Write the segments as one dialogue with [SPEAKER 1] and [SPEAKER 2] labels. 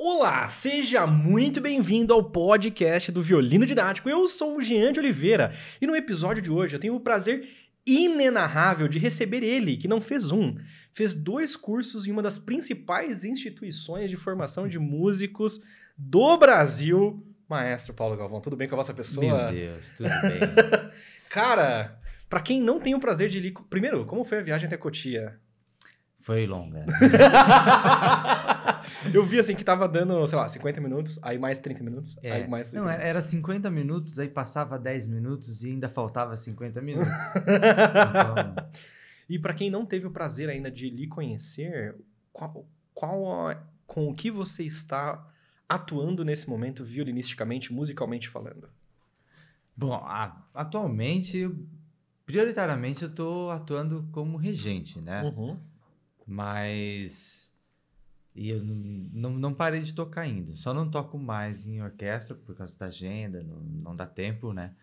[SPEAKER 1] Olá, seja muito bem-vindo ao podcast do Violino Didático. Eu sou o Jean de Oliveira e no episódio de hoje eu tenho o prazer inenarrável de receber ele, que não fez um, fez dois cursos em uma das principais instituições de formação de músicos do Brasil, Maestro Paulo Galvão. Tudo bem com a vossa pessoa? Meu Deus, tudo bem. Cara, para quem não tem o prazer de ir, primeiro, como foi a viagem até Cotia? Foi longa. Eu vi assim que tava dando, sei lá, 50 minutos, aí mais 30 minutos, é. aí mais. 30. Não, era 50 minutos, aí passava 10 minutos e ainda faltava 50 minutos. então... E para quem não teve o prazer ainda de lhe conhecer, qual, qual com o que você está atuando nesse momento, violinisticamente, musicalmente falando? Bom, a, atualmente, prioritariamente, eu estou atuando como regente,
[SPEAKER 2] né? Uhum. Mas e eu não, não parei de tocar ainda. Só não toco mais em orquestra por causa da agenda, não, não dá tempo, né?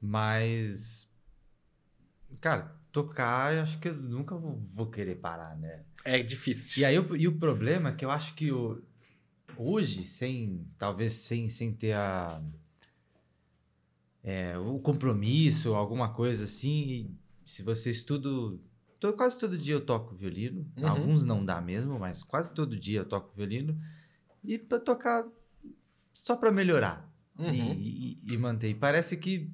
[SPEAKER 2] Mas. Cara, tocar, eu acho que eu nunca vou, vou querer parar, né? É difícil. E aí eu, e o problema é que eu acho que eu, hoje, sem. Talvez sem, sem ter a. É, o compromisso, alguma coisa assim, se você estuda Tô, quase todo dia eu toco violino. Uhum. Alguns não dá mesmo, mas quase todo dia eu toco violino. E para tocar só para melhorar
[SPEAKER 3] uhum. e,
[SPEAKER 2] e, e, manter. E parece que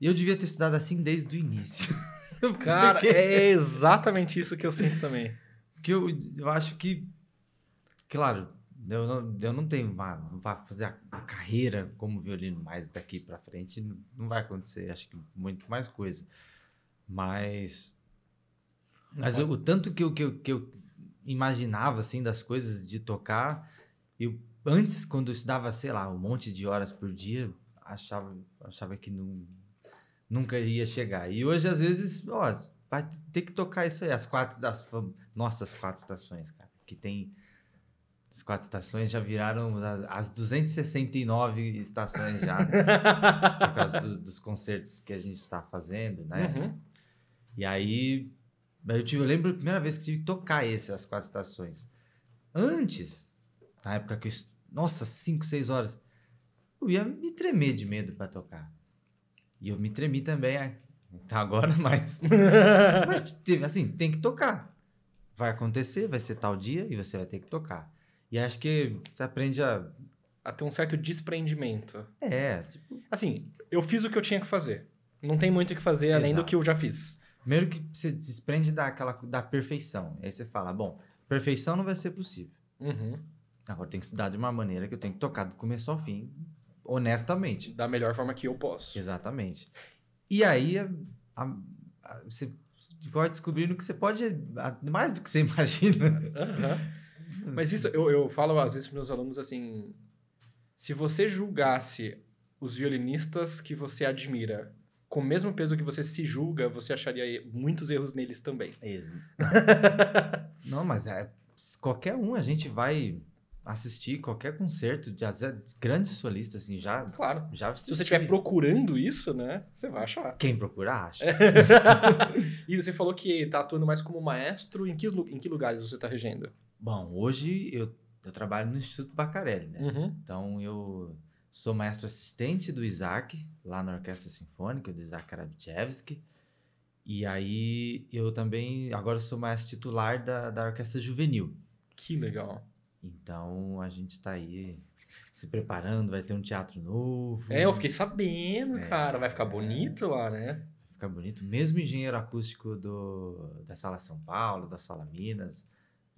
[SPEAKER 2] eu devia ter estudado assim desde o início. Cara, Porque... é exatamente isso que eu sinto também. Porque eu, eu acho que, claro, eu não, eu não tenho uma, não fazer a, a, carreira como violino mais daqui para frente, não vai acontecer, acho que muito mais coisa. Mas mas eu, o tanto que eu, que, eu, que eu imaginava, assim, das coisas de tocar, eu, antes, quando eu estudava, sei lá, um monte de horas por dia, achava, achava que não, nunca ia chegar. E hoje, às vezes, ó, vai ter que tocar isso aí, as quatro nossas quatro estações, cara, que tem as quatro estações já viraram as, as 269 estações já, né? por causa do, dos concertos que a gente está fazendo, né? Uhum. E aí eu, tive, eu lembro a primeira vez que tive que tocar esse, as quatro estações. Antes, na época que eu. Nossa, cinco, seis horas. Eu ia me tremer de medo para tocar. E eu me tremi também. Tá agora, mas. mas, teve, assim, tem que tocar. Vai acontecer, vai ser tal dia e você vai ter que tocar. E acho que
[SPEAKER 1] você aprende a. A ter um certo desprendimento. É. Tipo... Assim, eu fiz o que eu tinha que fazer. Não tem muito o que fazer além Exato. do que
[SPEAKER 2] eu já fiz. Primeiro que você desprende daquela, da perfeição. Aí você fala, bom, perfeição não vai ser possível. Uhum. Agora tem que estudar de uma maneira que eu tenho que tocar do começo ao fim, honestamente. Da melhor forma que eu posso. Exatamente. E aí a, a, a, você vai descobrindo que você pode mais do que você imagina.
[SPEAKER 1] Uhum. Mas isso, eu, eu falo às vezes para meus alunos assim: se você julgasse os violinistas que você admira com o mesmo peso que você se julga, você acharia muitos erros neles também.
[SPEAKER 2] Não, mas é, qualquer um a gente vai assistir
[SPEAKER 1] qualquer concerto de grandes solistas assim já claro já se você estiver procurando isso né você vai achar quem procurar acha e você falou que está atuando mais como maestro em que, em que lugares você está regendo
[SPEAKER 2] bom hoje eu, eu trabalho no Instituto Bacarelli né uhum. então eu Sou maestro assistente do Isaac, lá na Orquestra Sinfônica, do Isaac Karabchevski. E aí eu também, agora sou maestro titular da, da Orquestra Juvenil. Que legal. Então a gente tá aí se preparando, vai ter um teatro novo. É, eu fiquei sabendo, é, cara.
[SPEAKER 1] Vai ficar bonito é, lá, né? Vai
[SPEAKER 2] ficar bonito. Mesmo engenheiro acústico do, da Sala São Paulo, da Sala Minas,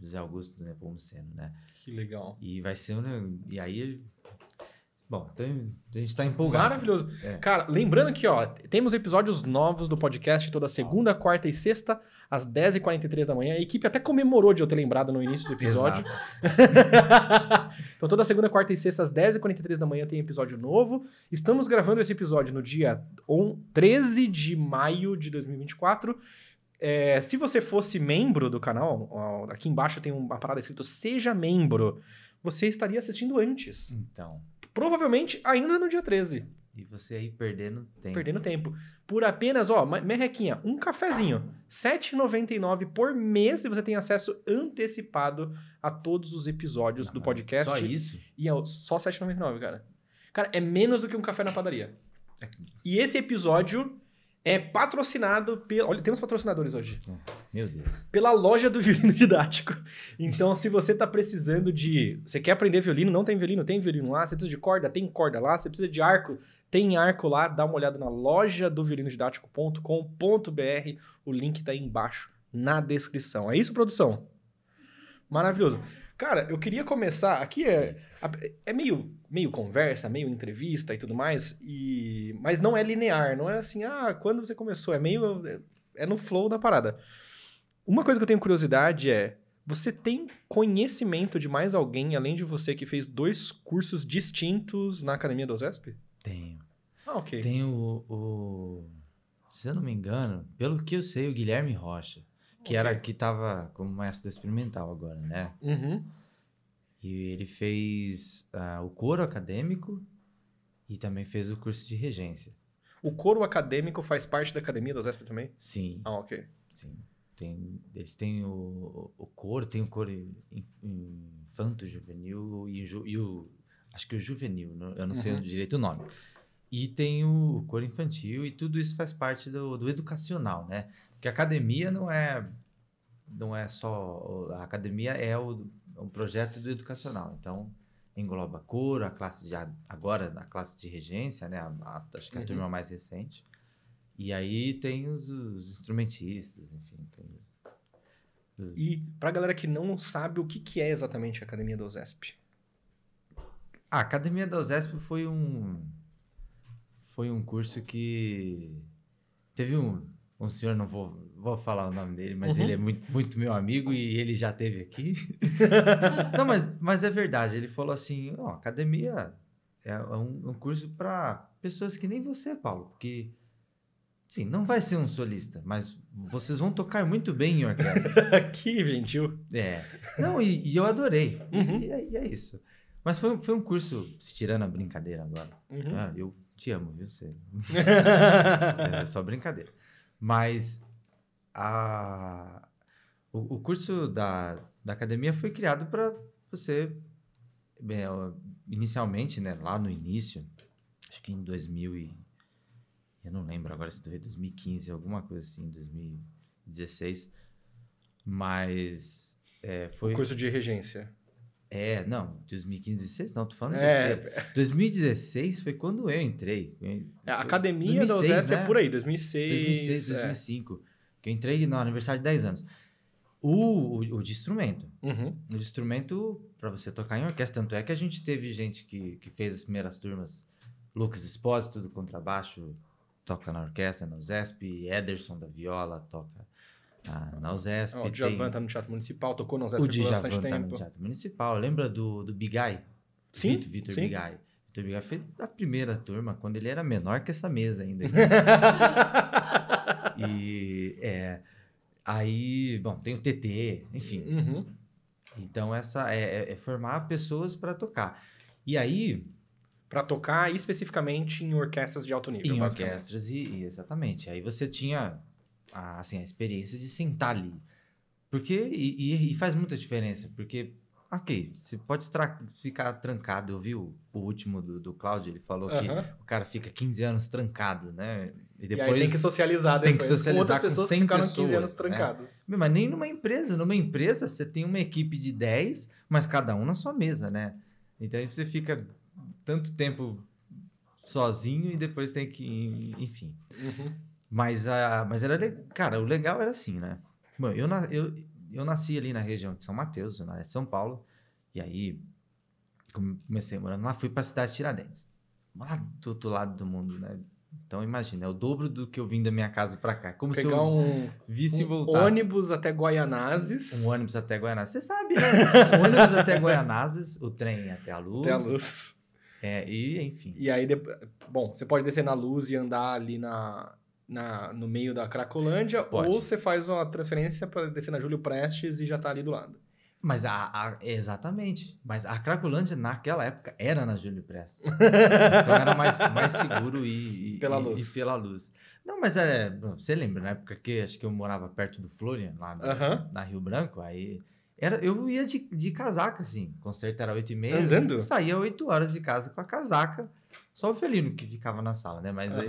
[SPEAKER 2] José Augusto do Nepomuceno, né?
[SPEAKER 1] Que legal. E vai ser um. E aí Bom, tem, então, a gente está empolgado. Maravilhoso. É. Cara, lembrando que ó, temos episódios novos do podcast toda segunda, quarta e sexta, às 10h43 da manhã. A equipe até comemorou de eu ter lembrado no início do episódio. então, toda segunda, quarta e sexta, às 10h43 da manhã, tem episódio novo. Estamos gravando esse episódio no dia 13 de maio de 2024. É, se você fosse membro do canal, aqui embaixo tem uma parada escrito Seja Membro. Você estaria assistindo antes. Então provavelmente ainda no dia 13. E
[SPEAKER 2] você aí perdendo
[SPEAKER 1] tempo. Perdendo tempo. Por apenas, ó, merrequinha, um cafezinho. R$7,99 por mês e você tem acesso antecipado a todos os episódios do ah, podcast. Só isso? E é só R$7,99, cara. Cara, é menos do que um café na padaria. É. E esse episódio é patrocinado pela. Olha, temos patrocinadores hoje. Meu Deus. Pela loja do violino didático. Então, se você está precisando de. Você quer aprender violino? Não tem violino? Tem violino lá. Você precisa de corda? Tem corda lá. Você precisa de arco? Tem arco lá. Dá uma olhada na loja do violinodidático.com.br. O link está aí embaixo na descrição. É isso, produção? Maravilhoso. Cara, eu queria começar. Aqui é. É meio meio conversa, meio entrevista e tudo mais, e mas não é linear, não é assim, ah, quando você começou, é meio é no flow da parada. Uma coisa que eu tenho curiosidade é, você tem conhecimento de mais alguém além de você que fez dois cursos distintos na Academia do OZESP? Tenho. Ah, ok. Tenho
[SPEAKER 2] o, o se eu não me engano, pelo que eu sei, o Guilherme Rocha, que okay. era que tava como maestro experimental agora, né? Uhum. E ele fez uh, o coro acadêmico e também fez o curso de regência.
[SPEAKER 1] O coro acadêmico faz parte da academia do USESP também? Sim. Ah, ok. Sim. Tem,
[SPEAKER 2] eles têm o, o coro, tem o coro infanto, juvenil e, ju, e o. Acho que o juvenil, eu não sei uhum. direito o nome. E tem o, o coro infantil e tudo isso faz parte do, do educacional, né? Porque academia não é. Não é só. A academia é o um projeto educacional. Então, engloba cor a classe de agora a classe de regência, né? A, a, acho que a uhum. turma mais recente. E aí tem os, os instrumentistas, enfim.
[SPEAKER 1] Tem... E para a galera que não sabe o que, que é exatamente a Academia da USESP?
[SPEAKER 2] A Academia da USESP foi um foi um curso que teve um um senhor não vou vou falar o nome dele, mas uhum. ele é muito, muito, meu amigo e ele já teve aqui. não, mas, mas é verdade. Ele falou assim: ó, oh, academia é um, um curso para pessoas que nem você, Paulo, porque. Sim, não vai ser um solista, mas vocês vão tocar muito bem em
[SPEAKER 1] orquestra. que gentil.
[SPEAKER 2] É. Não, e, e eu adorei. Uhum. E, é, e, é isso. Mas foi, foi um curso, se tirando a brincadeira agora. Uhum. Ah, eu te amo, viu? Você. é só brincadeira. Mas a, o, o curso da, da academia foi criado para você, bem, é, inicialmente, né, lá no início, acho que em 2000 e, eu não lembro agora se foi 2015, alguma coisa assim, 2016, mas é, foi... O curso de regência. É, não, 2015, 2016 não, tô falando é... Besteira. 2016 foi quando eu entrei. É, a academia 2006, da UZESP é né? é por aí, 2006. 2006, 2005. Que eu entrei no aniversário de 10 anos. O, o, o de instrumento. Uhum. O de instrumento, para você tocar em orquestra. Tanto é que a gente teve gente que, que fez as primeiras turmas. Lucas Espósito, do contrabaixo, toca na orquestra, na USESP. Ederson, da viola, toca ah, na USESP. Oh, o Djavan tem... tá
[SPEAKER 1] no Teatro Municipal, tocou na USESP o Djavan tá no Teatro
[SPEAKER 2] Municipal. Lembra do, do Bigai? Sim, Vitor, Vitor sim. Bigai. Vitor Bigai foi da primeira turma, quando ele era menor que essa mesa ainda. e é, aí, bom, tem o TT, enfim. Uhum. Então, essa é, é, é formar pessoas para tocar. E aí, para tocar especificamente em orquestras de alto nível. Em orquestras, e, e, exatamente. Aí você tinha a, assim, a experiência de sentar ali. Porque, e, e, e faz muita diferença, porque Ok, você pode ficar trancado. Eu vi o, o último do, do Cláudio, ele falou que o cara fica 15 anos trancado, né? E depois. E tem que socializar depois. Tem que socializar com, com pessoas 100 ficaram pessoas. 15 anos é. trancados. Né? Mas nem numa empresa. Numa empresa, você tem uma equipe de 10, mas cada um na sua mesa, né? Então aí você fica tanto tempo sozinho e depois tem que. Enfim. Uhum. Mas, a, mas era. Cara, o legal era assim, né? Mano, eu, eu, eu nasci ali na região de São Mateus, na área de São Paulo, e aí comecei morando lá, fui para a cidade de Tiradentes, lá do outro lado do mundo, né? Então imagina, é o dobro do que eu vim da minha casa para cá. Como Pegar se eu um, visse um ônibus
[SPEAKER 1] até Goianazes. Um ônibus até Goianazes. Você sabe, né? um ônibus até Goianazes, o trem é até a luz. Até a luz. É, e enfim. E aí, depois, bom, você pode descer na luz e andar ali na, na, no meio da Cracolândia, Pode. ou você faz uma transferência para descer na Júlio Prestes e já está ali do lado. Mas a, a, Exatamente. Mas a Cracolândia,
[SPEAKER 2] naquela época, era na Júlio Prestes. então era mais, mais seguro e, e pela e, luz. E pela luz. Não, mas é, você lembra, na época que acho que eu morava perto do Florian, lá no, na Rio Branco, aí era, eu ia de, de casaca, assim. O concerto era 8 e meia. Andando? saía 8 horas de casa com a casaca. Só o felino que ficava na sala, né? Mas aí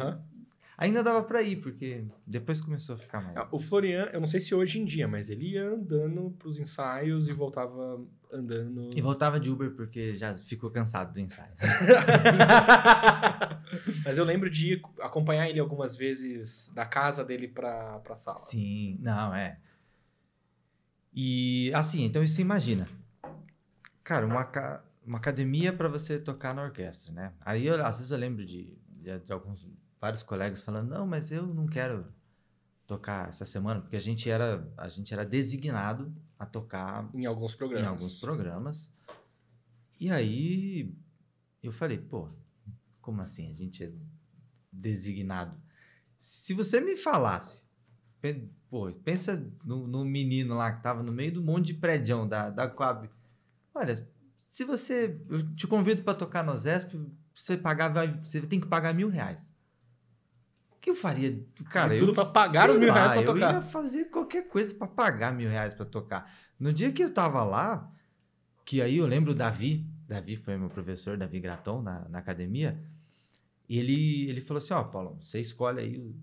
[SPEAKER 1] Ainda dava para ir, porque
[SPEAKER 2] depois começou a ficar mais.
[SPEAKER 1] Ah, o Florian, eu não sei se hoje em dia, mas ele ia andando pros ensaios e voltava andando. E voltava
[SPEAKER 2] de Uber porque já ficou cansado do ensaio.
[SPEAKER 1] mas eu lembro de acompanhar ele algumas vezes da casa dele pra, pra sala. Sim,
[SPEAKER 2] não, é. E assim, então você imagina. Cara, uma, uma academia para você tocar na orquestra, né? Aí eu, às vezes eu lembro de, de, de alguns vários colegas falando: "Não, mas eu não quero tocar essa semana", porque a gente era a gente era designado a tocar em alguns programas. Em alguns programas. E aí eu falei: "Pô, como assim? A gente é designado. Se você me falasse, pô, pensa no, no menino lá que tava no meio do monte de prédio da da Coab. Olha, se você. Eu te convido para tocar no ZESP, você pagar, você tem que pagar mil reais que eu faria? Cara, eu, tudo para pagar os mil reais para tocar. Eu ia fazer qualquer coisa para pagar mil reais para tocar. No dia que eu tava lá, que aí eu lembro o Davi, Davi foi meu professor, Davi Graton, na, na academia, ele, ele falou assim, ó, oh, Paulo, você escolhe aí,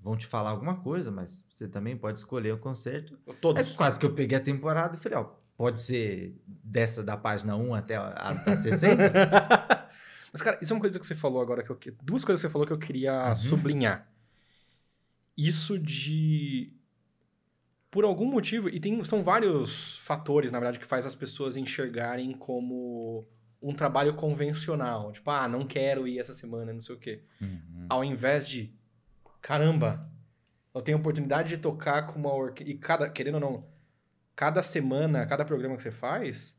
[SPEAKER 2] vão te falar alguma coisa, mas você também pode escolher o concerto. Todos. Aí, quase que eu peguei a temporada e falei, ó, oh, pode ser dessa da página 1 até a,
[SPEAKER 1] a 60? Mas, cara, isso é uma coisa que você falou agora, que eu, duas coisas que você falou que eu queria uhum. sublinhar. Isso de. Por algum motivo, e tem, são vários fatores, na verdade, que faz as pessoas enxergarem como um trabalho convencional. Tipo, ah, não quero ir essa semana, não sei o quê.
[SPEAKER 3] Uhum. Ao
[SPEAKER 1] invés de, caramba, eu tenho a oportunidade de tocar com uma orquestra. E cada, querendo ou não, cada semana, cada programa que você faz,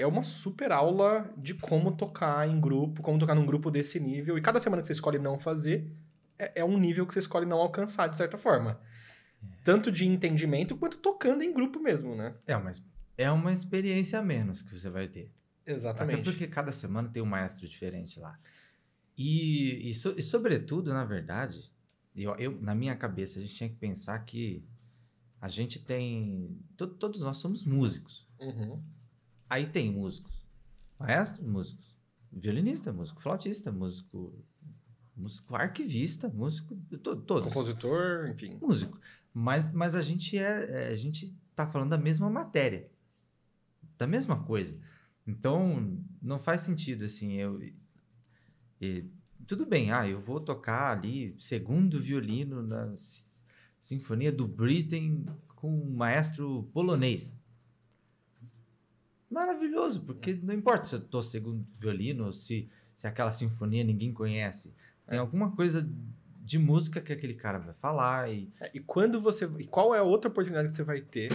[SPEAKER 1] é uma super aula de como tocar em grupo, como tocar num grupo desse nível. E cada semana que você escolhe não fazer, é, é um nível que você escolhe não alcançar, de certa forma. É. Tanto de entendimento quanto tocando em grupo mesmo, né? É uma, é uma experiência a menos que você vai ter.
[SPEAKER 2] Exatamente. Até porque cada semana tem um maestro diferente lá. E, e, so, e sobretudo, na verdade, eu, eu, na minha cabeça, a gente tinha que pensar que a gente tem. To, todos nós somos músicos. Uhum. Aí tem músicos, maestros, músicos, violinista, músico, flautista, músico, músico arquivista, músico, to, todos. Compositor, enfim. Músico. Mas, mas a gente é, é, a gente tá falando da mesma matéria, da mesma coisa. Então, não faz sentido, assim, eu... E, tudo bem, ah, eu vou tocar ali segundo violino na Sinfonia do Britten com o maestro polonês maravilhoso, porque não importa se eu tô segundo violino ou se, se aquela sinfonia ninguém conhece. Tem é. alguma coisa
[SPEAKER 1] de música que aquele cara vai falar e... É, e quando você... E qual é a outra oportunidade que você vai ter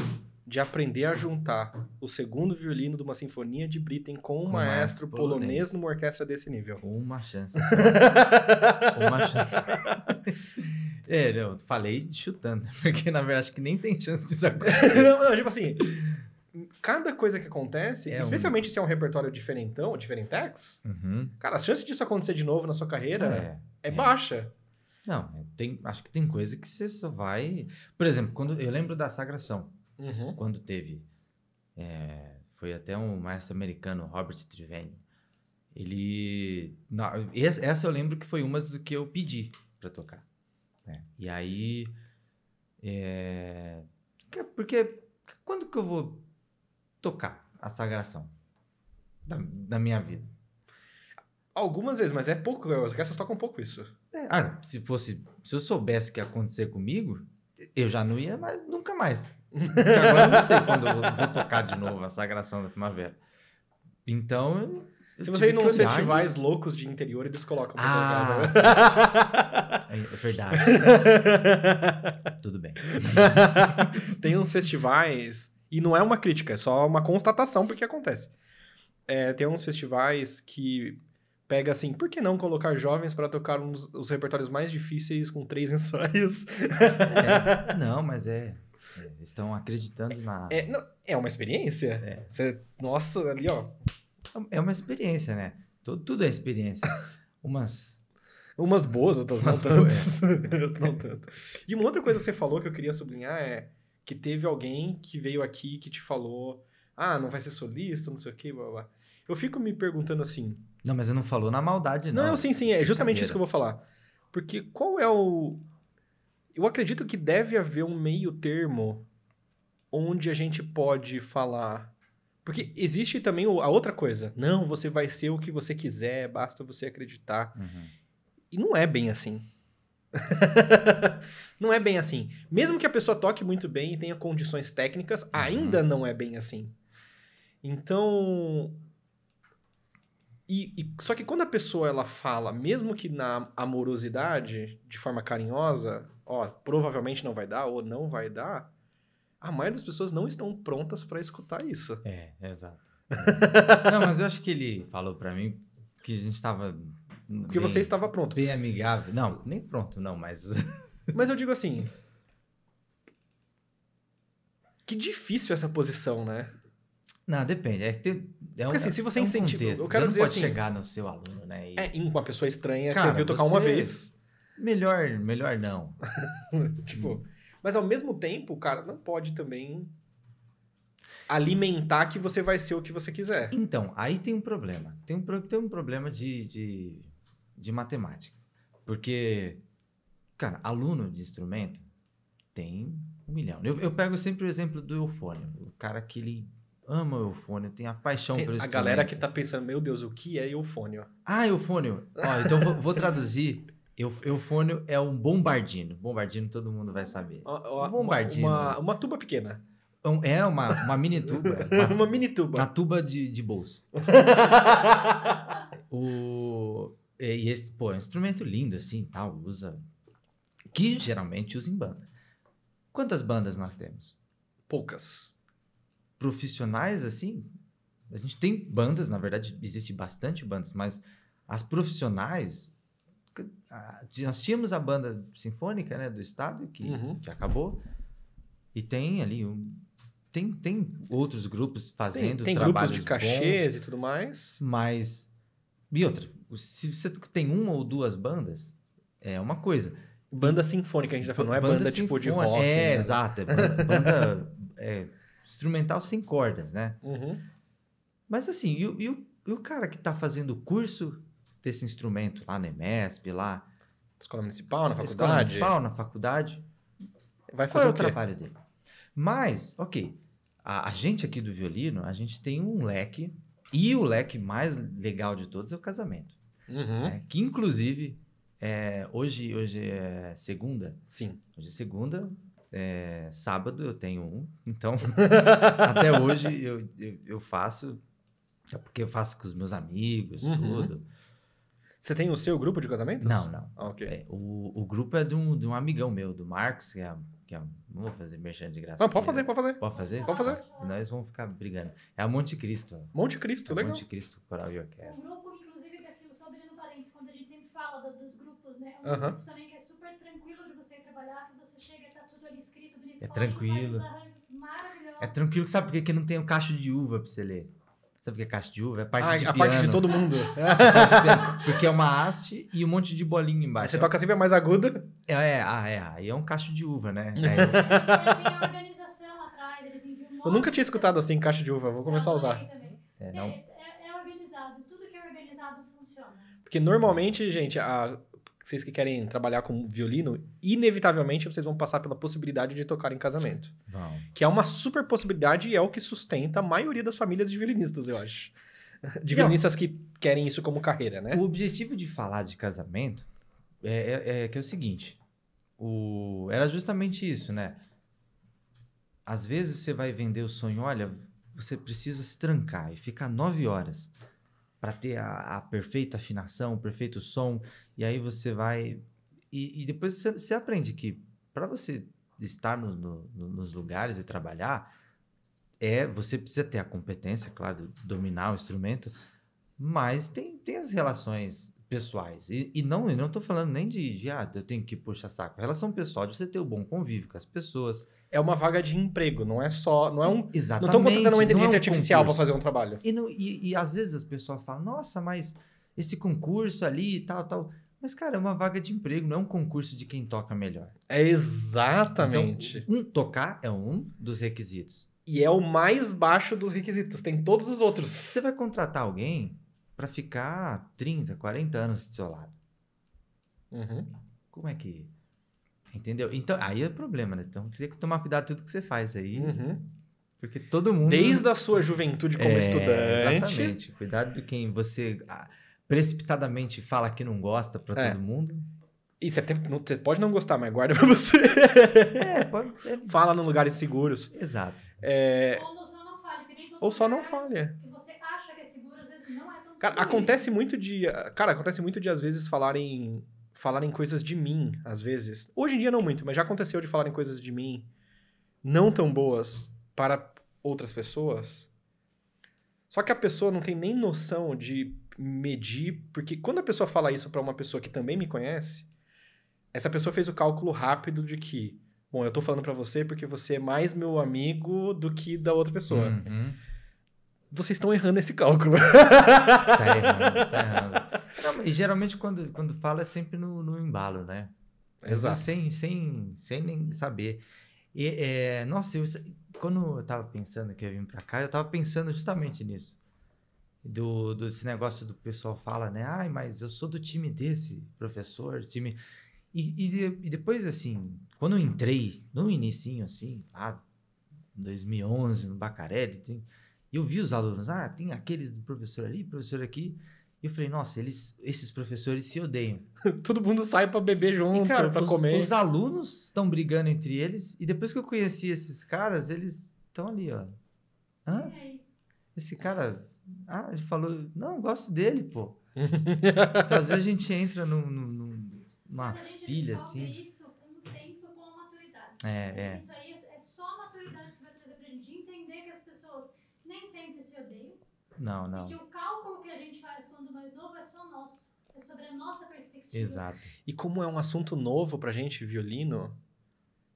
[SPEAKER 1] de aprender a juntar o segundo violino de uma sinfonia de Britten com um, maestro polonês. polonês numa orquestra desse nível? Uma chance. uma chance.
[SPEAKER 2] é, eu falei chutando, porque
[SPEAKER 1] na verdade acho que nem tem chance disso acontecer. não, não, tipo assim cada coisa que acontece, é especialmente um... se é um repertório diferentão, diferentex, uhum. cara, a chance disso acontecer de novo na sua carreira é, é, é. baixa.
[SPEAKER 2] Não, é, tem, acho que tem coisa que você só vai. Por exemplo, quando eu lembro da Sagração, uhum. quando teve. É, foi até um maestro americano, Robert Triveni. Ele. Não, essa eu lembro que foi uma do que eu pedi para tocar. É. E aí. É,
[SPEAKER 1] porque quando que eu vou
[SPEAKER 2] tocar a sagração da, da minha vida.
[SPEAKER 1] Algumas vezes, mas é pouco, as crianças tocam um pouco isso. É,
[SPEAKER 2] ah, se fosse. Se eu soubesse o que ia acontecer comigo, eu já não ia, mas nunca mais. Agora eu não sei quando eu vou tocar de
[SPEAKER 1] novo a sagração da primavera. Então. Se você ir nos festivais e... loucos de interior, eles colocam ah, é, é verdade. Tudo bem. Tem uns festivais e não é uma crítica, é só uma constatação porque acontece. É, tem uns festivais que pega assim, por que não colocar jovens para tocar uns, os repertórios mais difíceis com três ensaios? É, não, mas
[SPEAKER 2] é, é, estão acreditando na...
[SPEAKER 1] É, não, é uma experiência. É. Você, nossa, ali ó...
[SPEAKER 2] É uma experiência, né? Tudo, tudo é experiência. Umas... Umas boas, outras
[SPEAKER 1] Umas não tantas. É. não tanto. E uma outra coisa que você falou que eu queria sublinhar é que teve alguém que veio aqui que te falou, ah, não vai ser solista, não sei o quê, blá, blá. Eu fico me perguntando assim... Não, mas ele não falou na maldade, não. Não, sim, sim, é justamente isso que eu vou falar. Porque qual é o... Eu acredito que deve haver um meio termo onde a gente pode falar... Porque existe também a outra coisa. Não, você vai ser o que você quiser, basta você acreditar. Uhum. E não é bem assim. não é bem assim. Mesmo que a pessoa toque muito bem e tenha condições técnicas, uhum. ainda uhum. não é bem assim. Então. E, e, só que quando a pessoa ela fala, mesmo que na amorosidade, de forma carinhosa, ó, provavelmente não vai dar ou não vai dar, a maioria das pessoas não estão prontas para escutar isso. É, exato. não, mas eu acho
[SPEAKER 2] que ele falou para mim que a gente tava porque bem, você estava pronto. Bem amigável. Não, nem pronto, não, mas. mas eu digo assim. Que difícil essa posição, né? Não, depende. É, tem, é Porque um, assim, se você é um incentiva. Contexto, eu quero você dizer pode assim, chegar no
[SPEAKER 1] seu aluno, né? E... É, uma pessoa estranha Cara, que viu tocar uma vez.
[SPEAKER 2] Melhor, melhor não. tipo.
[SPEAKER 1] Mas ao mesmo tempo, cara, não pode também
[SPEAKER 2] alimentar que você vai ser o que você quiser. Então, aí tem um problema. Tem um, tem um problema de, de de matemática. Porque, cara, aluno de instrumento tem um milhão. Eu, eu pego sempre o exemplo do eufônio. O cara que ele ama o eufônio, tem a paixão tem, pelo A galera que
[SPEAKER 3] tá
[SPEAKER 1] pensando, meu Deus, o que é eufônio?
[SPEAKER 2] Ah, eufônio. Ó, então vou, vou traduzir. eufônio é um bombardino. Bombardino todo mundo vai saber. bombardino. Uma, uma,
[SPEAKER 1] uma, tuba pequena.
[SPEAKER 2] É uma, uma mini tuba. Uma, uma mini tuba. Uma tuba de, de bolso. o, é, e esse, pô, é um instrumento lindo, assim, tal, usa... Que geralmente usa em banda. Quantas bandas nós temos? Poucas. Profissionais, assim? A gente tem bandas, na verdade, existe bastante bandas, mas as profissionais... Nós tínhamos a banda sinfônica, né, do estado, que, uhum. que acabou. E tem ali um, tem, tem outros grupos fazendo tem, tem trabalhos grupos de cachês bons, e
[SPEAKER 1] tudo mais.
[SPEAKER 2] Mas e outra, se você tem uma ou duas bandas, é uma coisa. Banda sinfônica, a gente já tá falou, não é banda, banda tipo de rock. É, né? exato. É banda, é, instrumental sem cordas, né? Uhum. Mas assim, e, e, o, e, o cara que tá fazendo o curso desse instrumento lá na EMESP, lá... Escola Municipal, na faculdade? Escola Municipal, na faculdade. Vai fazer Qual é o, o trabalho dele? Mas, ok, a, a gente aqui do violino, a gente tem um leque e o leque mais legal de todos é o casamento. Uhum. Né? Que, inclusive, é, hoje, hoje é segunda? Sim. Hoje é segunda. É, sábado eu tenho um. Então, até hoje eu, eu, eu, faço. É porque eu faço com os meus amigos, uhum. tudo. Você tem o seu grupo de casamento? Não, não. Ah, é, o, o grupo é de um, de um amigão meu, do Marcos, que é Aqui, ó. É não vou fazer mexendo de graça. Não, né? pode fazer, pode fazer. Pode fazer? Pode fazer. Senão eles vão ficar brigando. É a Monte Cristo. Monte Cristo, é legal. Monte Cristo
[SPEAKER 3] Coral e
[SPEAKER 4] Orquestra. Um grupo, inclusive, que aqui, só abrindo parênteses, quando a gente sempre fala dos grupos, né? É um uhum. grupo também que é super tranquilo de você trabalhar, que você chega e tá tudo ali escrito, bonito.
[SPEAKER 3] É tranquilo.
[SPEAKER 2] É tranquilo, sabe? Porque Que não tem o um cacho de uva pra você ler. Sabe o que é caixa de uva? É parte ah, de a piano. parte de todo mundo. É porque é uma haste e um monte de bolinha embaixo. você toca sempre a mais aguda.
[SPEAKER 1] É, é, ah, é. Aí é um cacho de uva, né? Aí... Eu nunca tinha escutado assim caixa de uva, vou começar a usar. É, não. É,
[SPEAKER 4] é, é, organizado, tudo que é organizado funciona.
[SPEAKER 1] Porque normalmente, gente, a, vocês que querem trabalhar com violino, inevitavelmente vocês vão passar pela possibilidade de tocar em casamento. Não. Que é uma super possibilidade e é o que sustenta a maioria das famílias de violinistas, eu acho. De violinistas que querem isso como carreira, né? O objetivo de falar de casamento
[SPEAKER 2] é, é, é que é o seguinte: o... era justamente isso, né? Às vezes você vai vender o sonho, olha, você precisa se trancar e ficar nove horas para ter a, a, perfeita afinação, o perfeito som, e aí você vai. E, e depois você, você, aprende que para você estar no, no, nos lugares e trabalhar, é você precisa ter a competência, claro, dominar o instrumento, mas tem, tem as relações pessoais. E, e não, não estou falando nem de, de, ah, eu tenho que puxar saco. relação pessoal de você ter o um bom convívio com as pessoas. É uma vaga de emprego,
[SPEAKER 1] não é só. Não é um. Exatamente. Não estão contratando uma inteligência é um artificial para fazer um trabalho. E,
[SPEAKER 2] não, e, e às vezes as pessoas falam, nossa, mas esse concurso ali e tal, tal. Mas, cara, é uma vaga de emprego, não é um concurso de quem toca melhor. É exatamente. Então, um tocar é um dos requisitos. E é o
[SPEAKER 1] mais baixo dos
[SPEAKER 2] requisitos, tem todos os outros. Você vai contratar alguém para ficar 30, 40 anos do seu lado. Uhum. Como é que. Entendeu? Então, aí é o problema, né? Então, tem que tomar cuidado tudo que você faz aí. Uhum. Porque todo
[SPEAKER 1] mundo. Desde a sua juventude como é, estudante. Exatamente.
[SPEAKER 2] Cuidado de quem você ah, precipitadamente fala que não gosta para é. todo mundo.
[SPEAKER 1] E você, tem, você, pode não gostar, mas guarda pra você. É, pode. É. Fala em lugares seguros. Exato. É. Ou só não fale. Ou só não fale. É. Que
[SPEAKER 4] você acha que é seguro, às vezes não é Cara, acontece
[SPEAKER 1] muito de. Cara, acontece muito de às vezes falarem. Falarem coisas de mim, às vezes. Hoje em dia não muito, mas já aconteceu de falarem coisas de mim não tão boas para outras pessoas. Só que a pessoa não tem nem noção de medir, porque quando a pessoa fala isso para uma pessoa que também me conhece, essa pessoa fez o cálculo rápido de que, bom, eu tô falando para você porque você é mais meu amigo do que da outra pessoa. Uhum vocês estão errando esse cálculo. Tá errando, tá errando. Não, e geralmente quando, quando fala é sempre no, no embalo, né? Exato.
[SPEAKER 2] Sem, sem, sem nem saber. E, é, nossa, eu, quando eu tava pensando que eu ia vir pra cá, eu tava pensando justamente nisso. Do, do negócio do pessoal fala, né? Ai, mas eu sou do time desse professor, time... E, e, e depois, assim, quando eu entrei, no inicinho, assim, lá, 2011, no Bacarelli, Assim, eu vi os alunos, ah, tem aqueles do professor ali, professor aqui. E eu falei, nossa, eles, esses professores se odeiam. Todo mundo sai para beber junto, para comer. Os alunos estão brigando entre eles. E depois que eu conheci esses caras, eles estão ali, ó. Hã? Esse cara, ah, ele falou, não, gosto dele, pô. então, às vezes a gente entra no num, numa pilha assim.
[SPEAKER 4] Isso com o tempo
[SPEAKER 2] com a maturidade. É, é. Isso aí Não,
[SPEAKER 1] não.
[SPEAKER 4] Porque o cálculo que a gente faz quando mais novo é só nosso. É sobre a nossa perspectiva. Exato.
[SPEAKER 1] E como é um assunto novo pra gente, violino,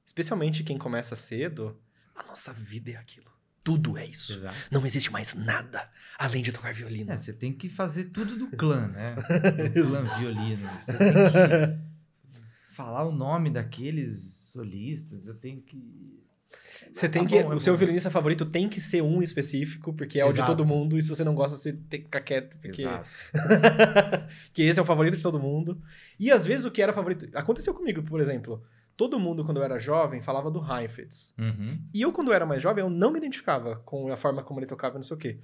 [SPEAKER 1] especialmente quem começa cedo, a nossa vida é aquilo.
[SPEAKER 3] Tudo é isso.
[SPEAKER 1] Exato. Não existe mais nada além de tocar violino. É, você tem que fazer tudo do clã, né? Do clã violino. Você tem que falar o nome daqueles solistas, eu tenho que você tá tem tá que. Bom, é o seu bom. violinista favorito tem que ser um específico, porque é Exato. o de todo mundo, e se você não gosta, você tem que ficar quieto, porque. que esse é o favorito de todo mundo. E às vezes o que era favorito. Aconteceu comigo, por exemplo. Todo mundo, quando eu era jovem, falava do Heifetz. Uhum. E eu, quando eu era mais jovem, eu não me identificava com a forma como ele tocava, não sei o quê.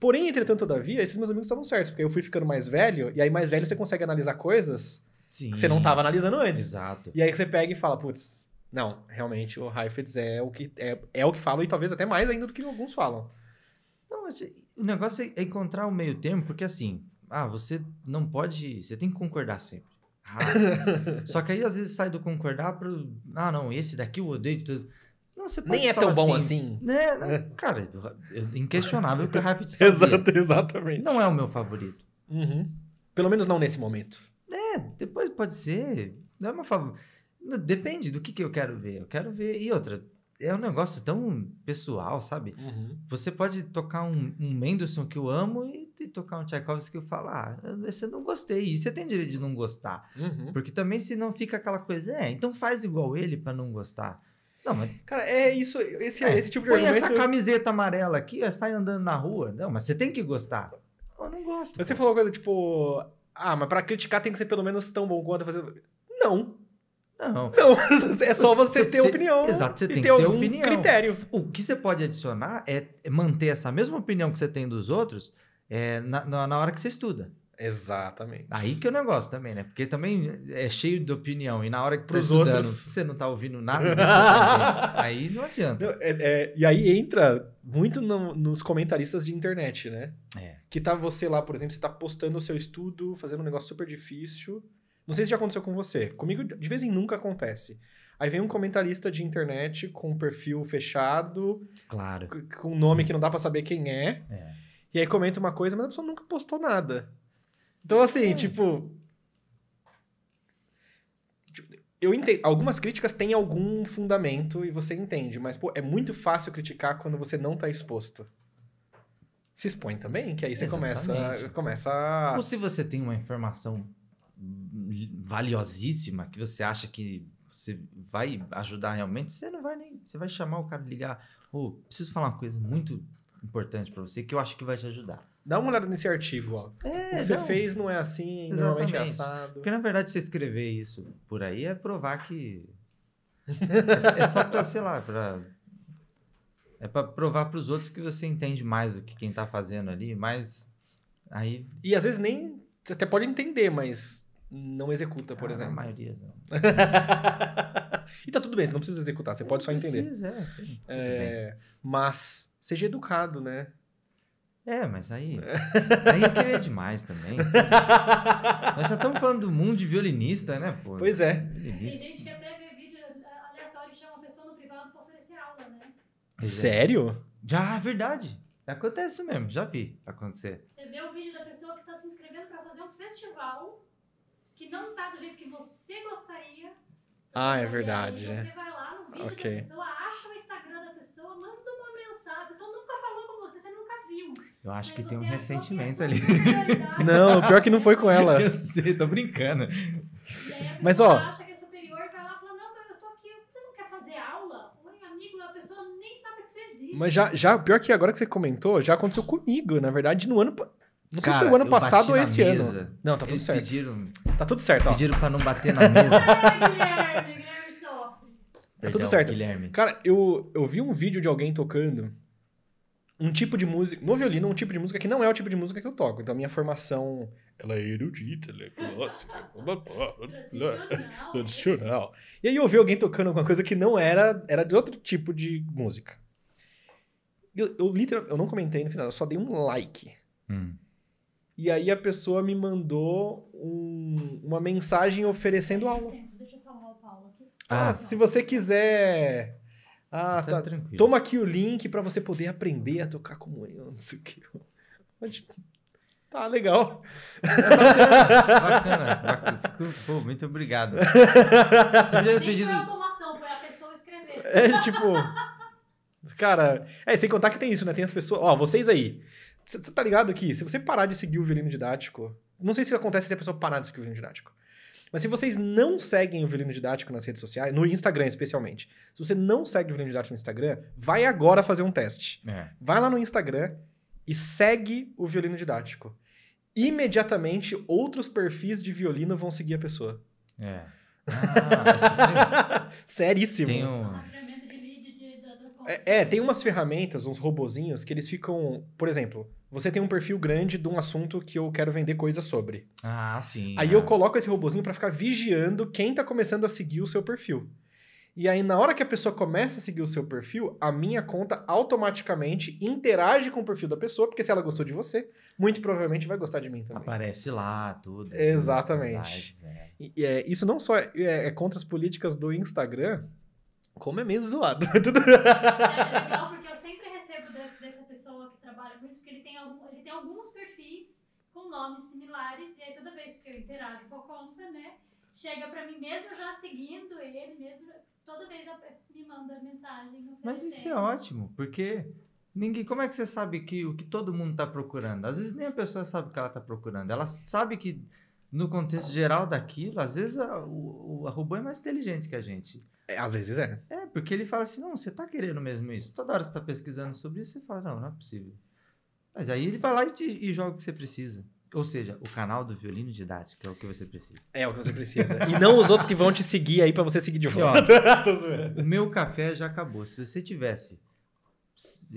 [SPEAKER 1] Porém, entretanto, todavia, esses meus amigos estavam certos, porque eu fui ficando mais velho, e aí mais velho você consegue analisar coisas Sim. que você não estava analisando antes. Exato. E aí você pega e fala, putz, não, realmente o Heifetz é o que é, é o que falam e talvez até mais ainda do que alguns falam.
[SPEAKER 2] Não, mas eh, o negócio é, é encontrar o meio termo, porque assim, ah, você não pode, você tem que concordar sempre. Ah, só que aí às vezes sai do concordar pro, ah, não, esse daqui eu odeio tudo. Não, você pode Nem é tão bom assim. assim. Né? Não, né, cara, é inquestionável que o Heifetz Exato, exatamente. Não é o meu favorito. Uhum. Pelo menos não nesse momento. É, depois pode ser. Não é meu favorito. Depende do que, que eu quero ver. Eu quero ver. E outra, é um negócio tão pessoal, sabe? Uhum. Você pode tocar um, um Mendelssohn que eu amo e, e tocar um Tchaikovsky que eu falar, ah, você não gostei. E você tem direito de não gostar. Uhum. Porque também se não fica aquela coisa, é, então faz igual ele para não gostar. Não, mas...
[SPEAKER 1] Cara, é isso, esse, é, esse tipo de põe argumento... Põe essa camiseta amarela aqui, sai andando na rua. Não, mas você tem que gostar. Eu não gosto. Você falou uma coisa tipo, ah, mas para criticar tem que ser pelo menos tão bom quanto fazer... Não,
[SPEAKER 3] não. Não, é só você, ter opinião. Exato, você tem ter que ter algum opinião.
[SPEAKER 1] critério. O
[SPEAKER 2] que você pode adicionar é manter essa mesma opinião que você tem dos outros é, na, na hora que você estuda.
[SPEAKER 1] Exatamente.
[SPEAKER 2] Aí que é o negócio também, né? Porque também é cheio de opinião.
[SPEAKER 1] E na hora que tá estudando, outros... você não tá ouvindo nada, tá aí não adianta. Não, é, é, e aí entra muito no, nos comentaristas de internet, né? É. Que tá você lá, por exemplo, você tá postando o seu estudo, fazendo um negócio super difícil. Não sei se já aconteceu com você. Comigo, de vez em nunca acontece. Aí vem um comentarista de internet com um perfil fechado. Claro. Com um nome que não dá para saber quem é, é, E aí comenta uma coisa, mas a pessoa nunca postou nada. Então, assim, é. tipo. tipo eu entendo. Algumas críticas têm algum fundamento e você entende, mas, pô, é muito fácil criticar quando você não tá exposto. Se expõe também, que aí você começa, começa a. Ou tipo,
[SPEAKER 2] se você tem uma informação valiosíssima que você acha que você vai ajudar realmente, você não vai nem. Você vai chamar o cara ligar. Ô, oh, preciso falar uma coisa muito importante para você que eu acho que vai te ajudar. Dá uma olhada nesse artigo, ó. É, o que você fez não é assim, exatamente. normalmente é assado. Porque na verdade, você escrever isso por aí é provar que.
[SPEAKER 3] é, é só
[SPEAKER 2] pra, sei lá, pra. É pra provar pros outros que você entende mais do que quem tá fazendo ali, mas. Aí.
[SPEAKER 1] E às vezes nem. Você até pode entender, mas não executa, por ah, exemplo. A maioria não. e tá tudo bem, você não precisa executar, você pode só entender. Precisa, é, é, mas seja educado, né? É, mas aí. aí é querer demais também. Nós já estamos falando do mundo de violinista, né, pô? Pois é.
[SPEAKER 2] Violinista. Tem
[SPEAKER 4] gente que até vê vídeo aleatório e chama a pessoa no privado pra oferecer aula, né? É.
[SPEAKER 2] Sério? Já, verdade. Acontece mesmo, já vi acontecer.
[SPEAKER 4] Você vê o vídeo da pessoa que tá se inscrevendo pra fazer um festival que não tá do jeito que você gostaria. Ah, é verdade. você né? vai lá no vídeo okay. da pessoa, acha o Instagram da pessoa, manda uma mensagem. A pessoa nunca falou com você, você nunca viu.
[SPEAKER 2] Eu acho que tem um ressentimento ali.
[SPEAKER 1] não, pior é que não foi com
[SPEAKER 4] ela. Eu sei, tô brincando. E aí a Mas ó. Acha que é superior, vai lá e fala: Não, eu tô aqui, você não quer fazer aula? Oi, amigo, a pessoa nem sabe que você existe. Mas já,
[SPEAKER 1] já, pior que agora que você comentou, já aconteceu comigo. Na verdade, no ano. Não Cara, sei se foi o ano passado ou esse ano. Não, tá tudo Eles certo. Pediram, tá tudo certo, ó. Pediram pra não bater na mesa. Guilherme, Guilherme sofre. Tá tudo certo. Guilherme. Cara, eu, eu vi um vídeo de alguém tocando um tipo de música. No violino, um tipo de música que não é o tipo de música que eu toco. Então, a minha formação. Ela é erudita, ela é
[SPEAKER 3] clássica, blá, blá, blá,
[SPEAKER 1] tradicional. E aí eu ouvi alguém tocando alguma coisa que não era, era de outro tipo de música. Eu, eu literal, eu não comentei no final, eu só dei um like. Hum. E aí a pessoa me mandou um, uma mensagem oferecendo aula. deixa eu salvar
[SPEAKER 3] o Paulo aqui. Ah, ah se
[SPEAKER 1] você quiser. Ah, tá. tá. Tranquilo. Toma aqui o link para você poder aprender a tocar como eu, não sei o que. tá legal. É bacana, bacana. pô, muito obrigado. Você podia ter pedido... foi automação, foi a pessoa escrever. É, tipo... Cara, é, sem contar que tem isso, né? Tem as pessoas. Ó, vocês aí. Você tá ligado aqui? Se você parar de seguir o violino didático, não sei se acontece se a pessoa parar de seguir o violino didático. Mas se vocês não seguem o Violino Didático nas redes sociais, no Instagram especialmente, se você não segue o Violino Didático no Instagram, vai agora fazer um teste. É. Vai lá no Instagram e segue o Violino Didático. Imediatamente, outros perfis de violino vão seguir a pessoa.
[SPEAKER 3] É. Ah,
[SPEAKER 1] sério? Seríssimo. Tem um... é, é, tem umas ferramentas, uns robozinhos, que eles ficam... Por exemplo, você tem um perfil grande de um assunto que eu quero vender coisa sobre.
[SPEAKER 2] Ah, sim. Aí eu é.
[SPEAKER 1] coloco esse robozinho para ficar vigiando quem tá começando a seguir o seu perfil. E aí, na hora que a pessoa começa a seguir o seu perfil, a minha conta automaticamente interage com o perfil da pessoa, porque se ela gostou de você, muito provavelmente vai gostar de mim também. Aparece lá, tudo. Exatamente. Slides, é. E, é, isso não só é, é, é, contra as políticas do Instagram, como é meio zoado. É, é legal
[SPEAKER 4] tem alguns perfis com nomes similares, e aí toda vez que eu interajo com a conta, né, chega para mim mesmo já seguindo ele, mesmo toda vez me manda mensagem. Mas isso é
[SPEAKER 2] ótimo, porque ninguém, como é que você sabe que o que todo mundo está procurando? Às vezes nem a pessoa sabe o que ela está procurando, ela sabe que no contexto geral daquilo, às vezes a, o, a robô é mais inteligente que a gente. É, às vezes é. É, porque ele fala assim: não, você está querendo mesmo isso. Toda hora você está pesquisando sobre isso, você fala: não, não é possível. Mas aí ele vai lá e, te, e joga o que você precisa. Ou seja, o canal do violino didático é o que você precisa. É o que você precisa. e não os outros que vão te seguir aí para você seguir de volta. o meu café já acabou. Se você tivesse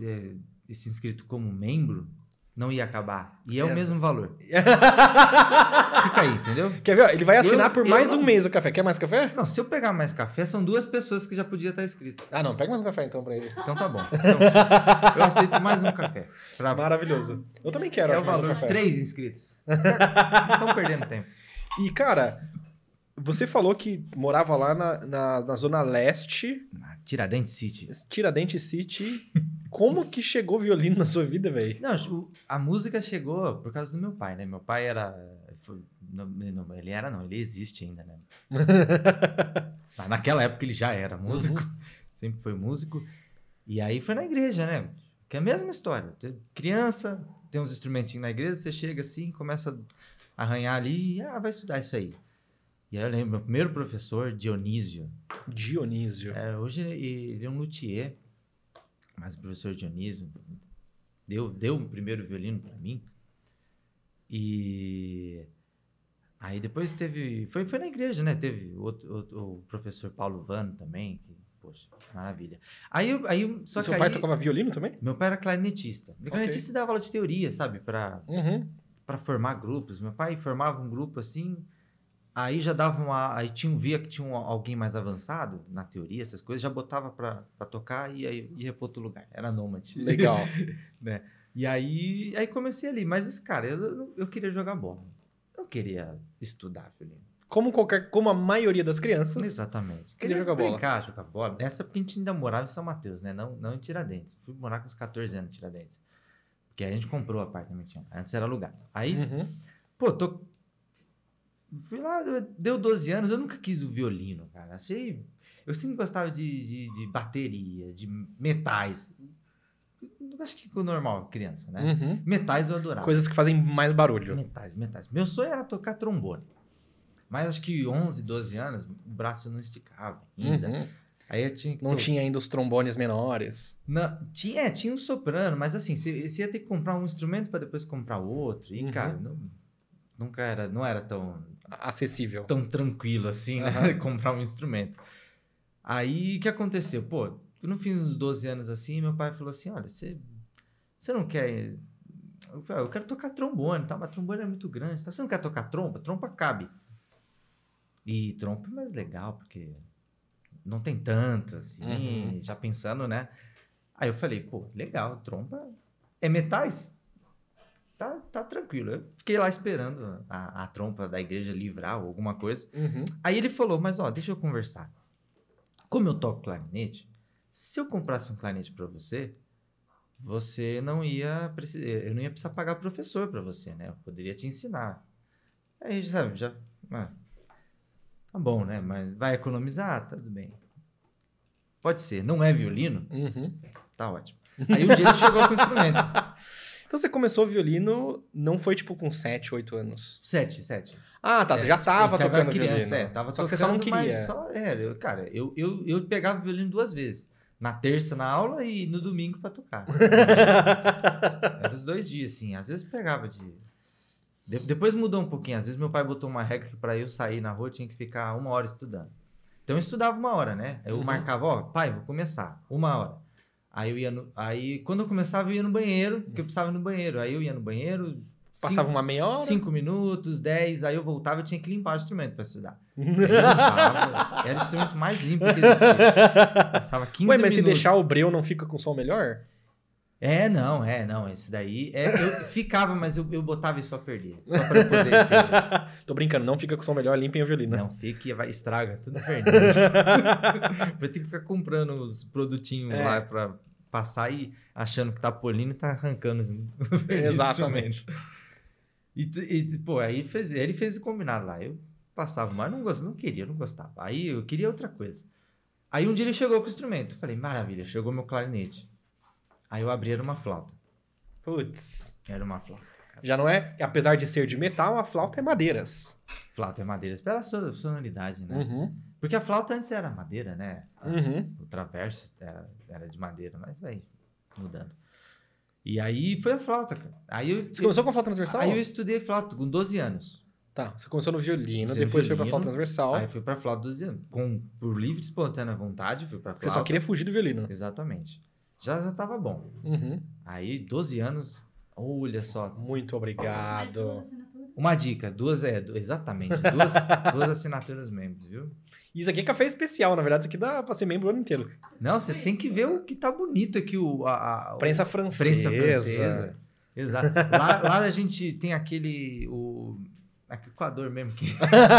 [SPEAKER 2] é, se inscrito como membro, não ia acabar. E é, é. o mesmo valor.
[SPEAKER 1] Fica aí, entendeu? Quer ver? Ele vai assinar eu, por mais um mês o café. Quer mais café? Não, se eu pegar mais café, são duas pessoas que já podia estar tá escrito. Ah, não. Pega mais um café então pra ele. Então tá bom. Então, eu aceito mais um café. Pra... Maravilhoso. Eu também quero. É o valor. três inscritos. Estão perdendo tempo. E, cara, você falou que morava lá na, na, na zona leste. Na Tiradentes City. Tiradentes City. Como que chegou o violino na sua vida, velho? Não, a música chegou por causa do meu pai,
[SPEAKER 2] né? Meu pai era. Foi, não, não, ele era, não, ele existe ainda, né? Naquela época ele já era músico, uhum. sempre foi músico. E aí foi na igreja, né? Que é a mesma história. Criança, tem uns instrumentinhos na igreja, você chega assim, começa a arranhar ali, e, ah, vai estudar isso aí. E aí eu lembro, meu primeiro professor, Dionísio. Dionísio. É, hoje ele é um luthier mas o professor Dionísio deu, deu o primeiro violino para mim. E aí depois teve. Foi, foi na igreja, né? Teve outro, outro, o professor Paulo Vano também, que, poxa, maravilha. Aí, aí só e seu pai aí, tocava violino também? Meu pai era clarinetista. Okay. Clarinetista dava aula de teoria, sabe? Para uhum. Pra formar grupos. Meu pai formava um grupo assim Aí já dava uma. Aí tinha, via que tinha um, alguém mais avançado na teoria, essas coisas, já botava para tocar e aí ia para outro lugar. Era nômade. Legal. né? E aí, aí comecei ali. Mas, cara, eu, eu queria jogar bola. Eu queria estudar violino. Como, qualquer, como a maioria das crianças. Exatamente. Queria, queria jogar brincar, bola. Brincar, jogar bola. Nessa porque a gente ainda morava em São Mateus, né? Não, não em Tiradentes. Fui morar com os 14 anos em Tiradentes. Porque a gente comprou o apartamento. Antes era alugado. Aí, uhum. pô, tô Fui lá, deu 12 anos, eu nunca quis o violino, cara. Achei. Eu sempre gostava de, de, de bateria, de metais. Acho que normal, criança, né? Uhum. Metais eu adorava. Coisas que fazem mais barulho. Metais, metais. Meu sonho era tocar trombone. Mas acho que 11, 12 anos, o braço não esticava ainda. Uhum. Aí eu tinha Não tinha ainda os trombones menores? Não, tinha, é, tinha um soprano, mas assim, você ia ter que comprar um instrumento para depois comprar outro. E, uhum. cara, não, nunca era, não era tão acessível. Tão tranquilo assim, né? Uhum. Comprar um instrumento. Aí o que aconteceu? Pô, eu não fiz uns 12 anos assim, meu pai falou assim: olha, você, você não quer. Eu ah, quero tocar trombone, tá? mas trombone é muito grande. Tá? Você não quer tocar trompa? Trompa cabe. E trompa é mais legal, porque não tem tanto, assim, uhum. já pensando, né? Aí eu falei, pô, legal, trompa é metais tá, tá tranquilo. Eu fiquei lá esperando a, a trompa da igreja livrar ou alguma coisa. Uhum. Aí ele falou, mas ó, deixa eu conversar. Como eu toco clarinete, se eu comprasse um clarinete para você, você não ia precisar, eu não ia precisar pagar professor para você, né? Eu poderia te ensinar. Aí, sabe, já... Ah, tá bom, né? Mas vai economizar? Tá, tudo bem. Pode ser. Não é violino? Uhum. Tá ótimo.
[SPEAKER 1] Aí um dia ele chegou com o instrumento. Então você começou violino, não foi tipo com 7, 8 anos? 7, 7. Ah, tá. É, você já tipo, tava, tava tocando criança, violino. É, tava só tocando, que você só não queria.
[SPEAKER 2] Só, é, eu, cara, eu, eu, eu pegava violino duas vezes. Na terça na aula e no domingo para tocar. Era os dois dias, assim. Às vezes pegava de depois mudou um pouquinho. Às vezes meu pai botou uma regra que para eu sair na rua tinha que ficar uma hora estudando. Então eu estudava uma hora, né? Eu uhum. marcava, ó, pai, vou começar, uma hora. Aí eu ia no, aí quando eu começava eu ia no banheiro, porque eu precisava ir no banheiro. Aí eu ia no banheiro, Passava cinco, uma meia hora? Cinco minutos, dez, aí eu voltava e tinha que limpar o instrumento para estudar. Limpava, era o instrumento mais limpo que existia. Passava 15 minutos. Ué, mas minutos. se deixar o breu não fica com som melhor? É, não, é, não. Esse daí. É, eu ficava, mas eu, eu botava isso pra perder. Só pra eu poder. Tô
[SPEAKER 1] brincando, não fica com o som melhor, limpa o violino. Não, fica vai, estraga, tudo perdido. Vou ter que ficar comprando os produtinhos é. lá pra passar
[SPEAKER 2] e achando que tá polindo e tá arrancando os Exatamente. E, e, pô, aí fez, ele fez o combinado lá. Eu passava, mas não, gostava, não queria, não gostava. Aí eu queria outra coisa. Aí um dia ele chegou com o instrumento. Eu falei, maravilha, chegou meu clarinete. Aí eu abri, era uma flauta. Putz. Era uma flauta. Cara. Já não é, apesar de ser de metal, a flauta é madeiras. Flauta é madeiras, pela sua sonoridade, né? Uhum. Porque a flauta antes era madeira, né? uhum. O traverso era, era, de madeira, mas vai mudando. E aí foi a flauta, cara. Aí eu, Você começou com a flauta transversal? Aí eu estudei flauta com 12 anos. Tá, você começou no violino, depois violino, foi pra flauta transversal. Aí fui pra flauta 12 anos. Com, por livre e espontânea vontade, fui pra flauta. Você só queria fugir do violino. Exatamente já já tava bom. Uhum. Aí, 12 anos, olha só. Muito obrigado. Uma dica, duas é, exatamente, duas, duas assinaturas membros, viu? Isso
[SPEAKER 1] aqui é café especial, na verdade, isso aqui dá pra ser membro o ano inteiro. Não, vocês têm que ver o que tá bonito aqui, o, a, a prensa francesa. Prensa francesa.
[SPEAKER 2] Exato. Lá, lá a gente tem aquele, o Aqui, coador mesmo. Que...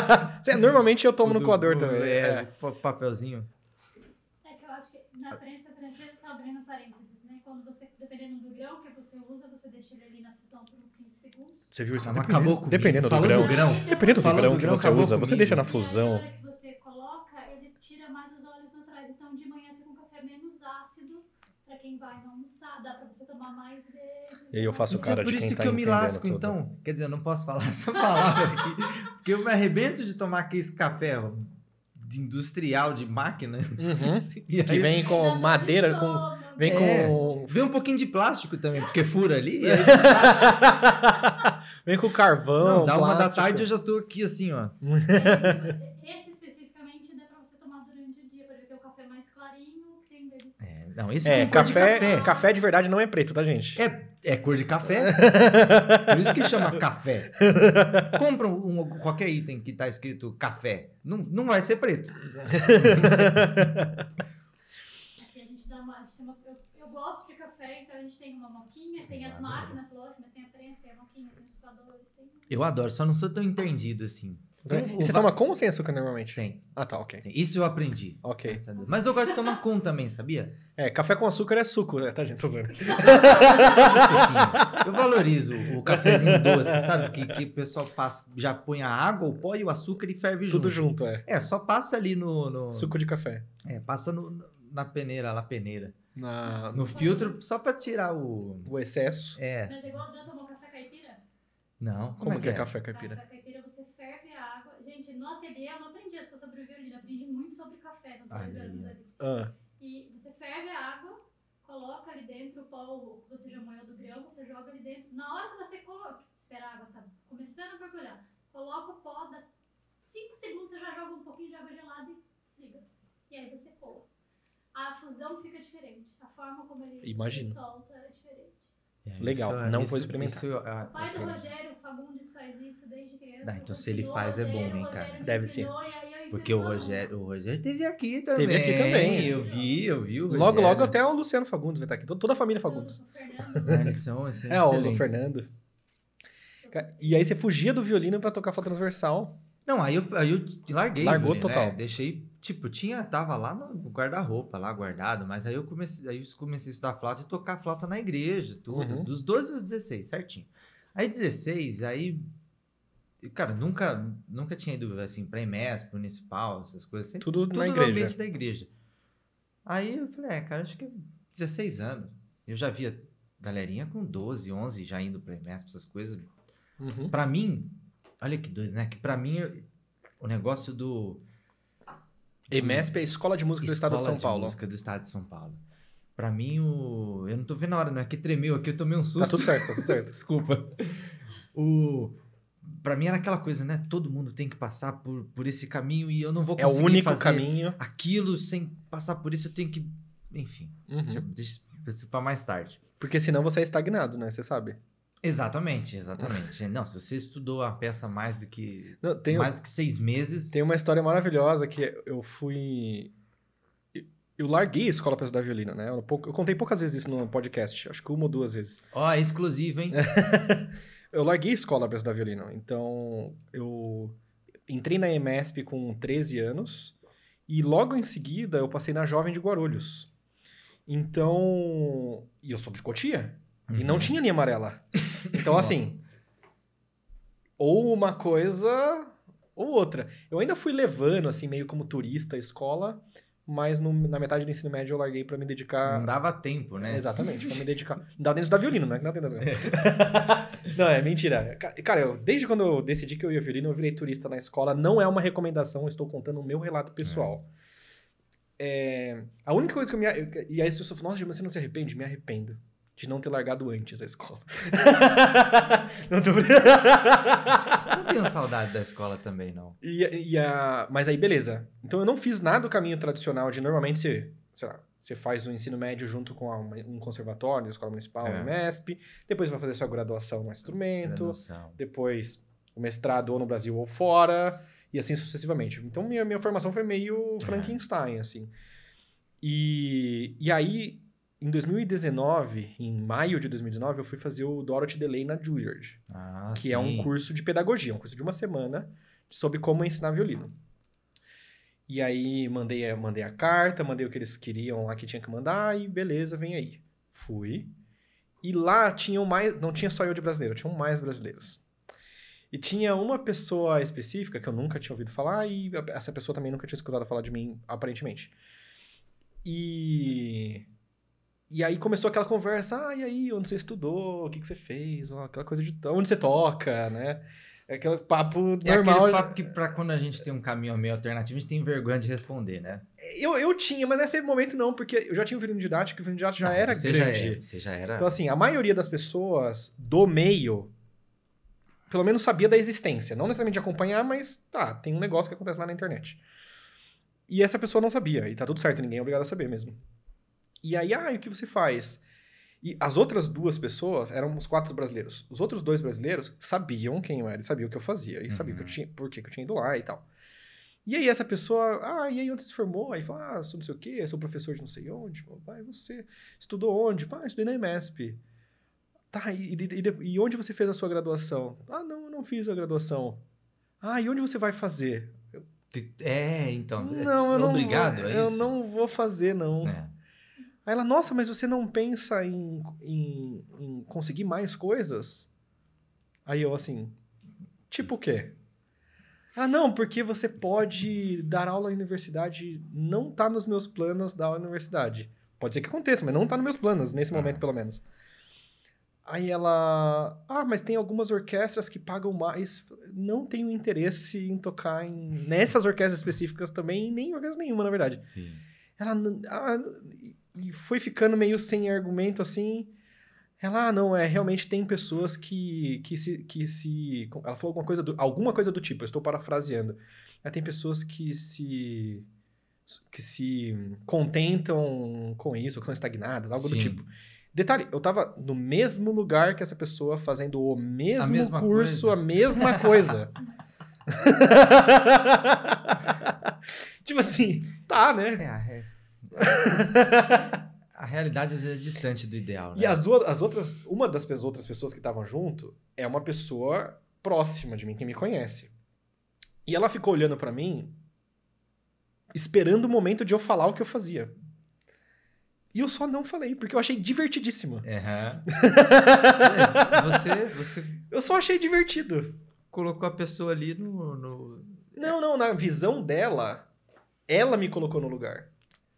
[SPEAKER 2] normalmente eu tomo no coador também. É, é, papelzinho. É que eu acho que na prensa abrindo
[SPEAKER 4] parênteses, né? Quando você, dependendo do grão que você usa, você deixa ele ali na fusão por uns 15
[SPEAKER 1] segundos. Você viu isso? Ah, acabou comigo. Dependendo do grão. do grão. Dependendo do grão, do grão que você usa, comigo. você deixa na fusão. E
[SPEAKER 4] que você coloca, ele tira mais os óleos atrás. Então, de manhã fica um café menos ácido
[SPEAKER 1] pra quem vai almoçar. Dá pra você tomar mais vezes. E aí eu né? faço então, cara então, de por
[SPEAKER 2] Por isso que tá eu me lasco, tudo. então. Quer dizer, eu não posso falar essa palavra aqui. porque eu me arrebento de tomar aqui esse café, de
[SPEAKER 1] industrial, de máquina. Uhum. que aí... vem com madeira, com. Vem é, com.
[SPEAKER 2] Vem um pouquinho de plástico também, porque fura ali. Aí...
[SPEAKER 1] vem com
[SPEAKER 2] carvão. Não, dá plástico. uma da tarde eu já tô aqui assim, ó. Esse, esse especificamente dá pra você tomar durante o dia,
[SPEAKER 3] pra ele ter o café é mais clarinho, tem é, não, esse é, café, de café.
[SPEAKER 1] Café de verdade não é preto, tá, gente? É é cor de café. Por isso que chama café.
[SPEAKER 3] Compra
[SPEAKER 2] um, qualquer item que está escrito café. Não, não vai ser preto.
[SPEAKER 4] eu, gosto de café, então a gente tem uma moquinha, tem as máquinas, lógico, mas tem a prensa, tem a moquinha, tem os
[SPEAKER 1] eu adoro, só não sou tão entendido assim. Então, é, e você toma com ou sem açúcar normalmente? Sem. Ah, tá, ok. Isso eu aprendi. Ok. Mas eu gosto de tomar com também, sabia? É, café com açúcar é suco, né? Tá,
[SPEAKER 2] gente? Tô eu valorizo o cafezinho doce, sabe? Que, que o pessoal passa, já põe a água, o pó e o açúcar e ferve Tudo junto. Tudo junto, é. É, só passa ali no. no... Suco de café. É, passa no, na peneira, lá peneira. Na... No filtro, só pra tirar o. O excesso. É. Mas é igual não, como, como
[SPEAKER 3] é que é, é café caipira? Café
[SPEAKER 4] caipira você ferve a água. Gente, no ateliê eu não aprendi só sobre o violino, aprendi muito sobre café nos dois anos ali. Ah. E você ferve a água, coloca ali dentro o pó que você já moeu do grão, você joga ali dentro. Na hora que você coloca, espera a água tá começando a borbulhar, coloca o pó, dá 5 segundos você já joga um pouquinho de água gelada e desliga. E aí você coa. A fusão fica diferente, a forma como ele, ele solta é diferente. É,
[SPEAKER 2] Legal, é, isso, não foi experimentar. Isso, ah, pai do
[SPEAKER 4] Rogério Fagundes faz isso desde criança. Dá, ah, então se ele faz é bom, hein, cara. Deve ser. Porque o Rogério, o
[SPEAKER 2] Rogério teve aqui também. Teve aqui também. Eu vi, eu vi. logo, logo
[SPEAKER 1] até o Luciano Fagundes vai estar aqui. Toda a família Fagundes. É, é o Fernando. E aí você fugia do violino para tocar flauta transversal. Não, aí eu, aí eu larguei. Largou Vune, né? total. Né?
[SPEAKER 2] Deixei, tipo, tinha, tava lá no guarda-roupa, lá guardado, mas aí eu comecei, aí eu comecei a estudar flauta e tocar flauta na igreja, tudo, uhum. dos 12 aos 16, certinho. Aí 16, aí cara, nunca, nunca tinha ido assim para IMESP, municipal, essas coisas, sempre, tudo, tudo na no igreja. ambiente da igreja. Aí eu falei, é, cara, acho que 16 é anos. Eu já via galerinha com 12, 11 já indo para IMESP, essas coisas. Uhum. Para mim, Olha que doido, né? Que pra mim, o negócio do.
[SPEAKER 1] EMESP é a Escola de Música Escola do Estado de São de Paulo. Música do Estado de São Paulo.
[SPEAKER 2] Pra mim, o. Eu não tô vendo a hora, né? Que tremeu aqui, eu tomei um susto. Tá tudo certo, tá tudo certo. Desculpa. O. Pra mim era aquela coisa, né? Todo mundo tem que passar por, por esse caminho e eu não vou conseguir. É o único fazer caminho. Aquilo sem passar por isso, eu tenho que. Enfim. Uhum.
[SPEAKER 1] Deixa, deixa pra mais tarde. Porque senão você é estagnado, né? Você sabe. Exatamente, exatamente. Não, se você
[SPEAKER 2] estudou a peça mais do que Não, tem, mais do
[SPEAKER 1] que seis meses. Tem uma história maravilhosa que eu fui. Eu larguei a escola para estudar violino, né? Eu, contei poucas vezes isso no podcast, acho que uma ou duas vezes. Ó, oh, é exclusivo, hein? eu larguei a escola para estudar violino. Então, eu entrei na EMESP com 13 anos e logo em seguida eu passei na Jovem de Guarulhos. Então, e eu sou de Cotia, Uhum. E não uhum. tinha linha amarela. Então, assim. ou uma coisa ou outra. Eu ainda fui levando, assim, meio como turista, escola, mas no, na metade do ensino médio eu larguei para me dedicar. Não dava tempo, né? Exatamente, pra me dedicar. Não dava nem da violino, né? Não tempo das Não, é mentira. Cara, eu, desde quando eu decidi que eu ia violino, eu virei turista na escola. Não é uma recomendação, estou contando o meu relato é. pessoal. É. É, a única coisa que eu me. E aí as pessoas falam, nossa, mas você não se arrepende? Me arrependo de não ter largado antes a escola. não, tô... não tenho
[SPEAKER 2] saudade da escola também, não.
[SPEAKER 1] E, e, a... Mas aí, beleza. Então eu não fiz nada do caminho tradicional de normalmente você, sei lá, você faz o um ensino médio junto com uma, um conservatório, escola municipal, é. MESP, depois vai fazer sua graduação no instrumento, graduação. depois o mestrado ou no Brasil ou fora, e assim sucessivamente. Então minha, minha formação foi meio é. Frankenstein, é. assim. E, e aí em 2019, em maio de 2019, eu fui fazer o Dorothy Delay na Juilliard, ah, que sim. é um curso de pedagogia, um curso de uma semana sobre como ensinar violino. E aí mandei, mandei a carta, mandei o que eles queriam lá que tinha que mandar e beleza, vem aí. Fui. E lá tinham mais, não tinha só eu de brasileiro, tinham mais brasileiros. E tinha uma pessoa específica que eu nunca tinha ouvido falar e essa pessoa também nunca tinha escutado falar de mim, aparentemente. E e aí começou aquela conversa, ah, e aí, onde você estudou, o que, que você fez, aquela coisa de onde você toca, né? É aquele papo é normal. Aquele papo
[SPEAKER 2] que pra quando a gente tem um caminho meio alternativo, a gente tem vergonha de responder,
[SPEAKER 1] né? É, eu, eu tinha, mas nesse momento não, porque eu já tinha um violino didático o violino didático já era você grande. Já é,
[SPEAKER 2] você já era. Então, assim,
[SPEAKER 1] a maioria das pessoas do meio, pelo menos sabia da existência. Não necessariamente acompanhar, mas tá, tem um negócio que acontece lá na internet. E essa pessoa não sabia, e tá tudo certo, ninguém é obrigado a saber mesmo. E aí, ah, e o que você faz? E as outras duas pessoas, eram os quatro brasileiros. Os outros dois brasileiros sabiam quem eu era, sabiam o que eu fazia, e uhum. sabiam que eu uhum. tinha, por que eu tinha ido lá e tal. E aí essa pessoa, ah, e aí onde você se formou? Aí fala, ah, sou não sei o quê, sou professor de não sei onde. Vai, você estudou onde? ah, estudei na MESP Tá, e, e, e, onde você fez a sua graduação? Ah, não, eu não fiz a graduação. Ah, e onde você vai fazer? Eu, é, então. Não, eu não, obrigado, é eu não vou fazer, não. É. Aí ela, nossa, mas você não pensa em, em, em conseguir mais coisas? Aí eu assim, tipo o quê? Ah, não, porque você pode dar aula à universidade, não tá nos meus planos dar aula universidade. Pode ser que aconteça, mas não tá nos meus planos, nesse ah. momento pelo menos. Aí ela, ah, mas tem algumas orquestras que pagam mais. Não tenho interesse em tocar em, nessas orquestras específicas também, nem em orquestra nenhuma, na verdade. Sim. Ela, ah, e foi ficando meio sem argumento assim. Ela, ah, não, é, realmente tem pessoas que, que, se, que se. Ela falou alguma coisa do, alguma coisa do tipo, eu estou parafraseando. É, tem pessoas que se. que se contentam com isso, que são estagnadas, algo Sim. do tipo. Detalhe, eu tava no mesmo lugar que essa pessoa fazendo o mesmo a curso, coisa. a mesma coisa. tipo assim,
[SPEAKER 2] tá, né? É, é a realidade às vezes é distante do
[SPEAKER 3] ideal. Né? E
[SPEAKER 1] as, as outras, uma das outras pessoas que estavam junto é uma pessoa próxima de mim, que me conhece. E ela ficou olhando para mim, esperando o momento de eu falar o que eu fazia. E eu só não falei, porque eu achei divertidíssimo. Uhum. É, você, você. Eu só achei divertido.
[SPEAKER 2] Colocou a pessoa ali no. no...
[SPEAKER 1] Não, não, na visão dela, ela me colocou no lugar.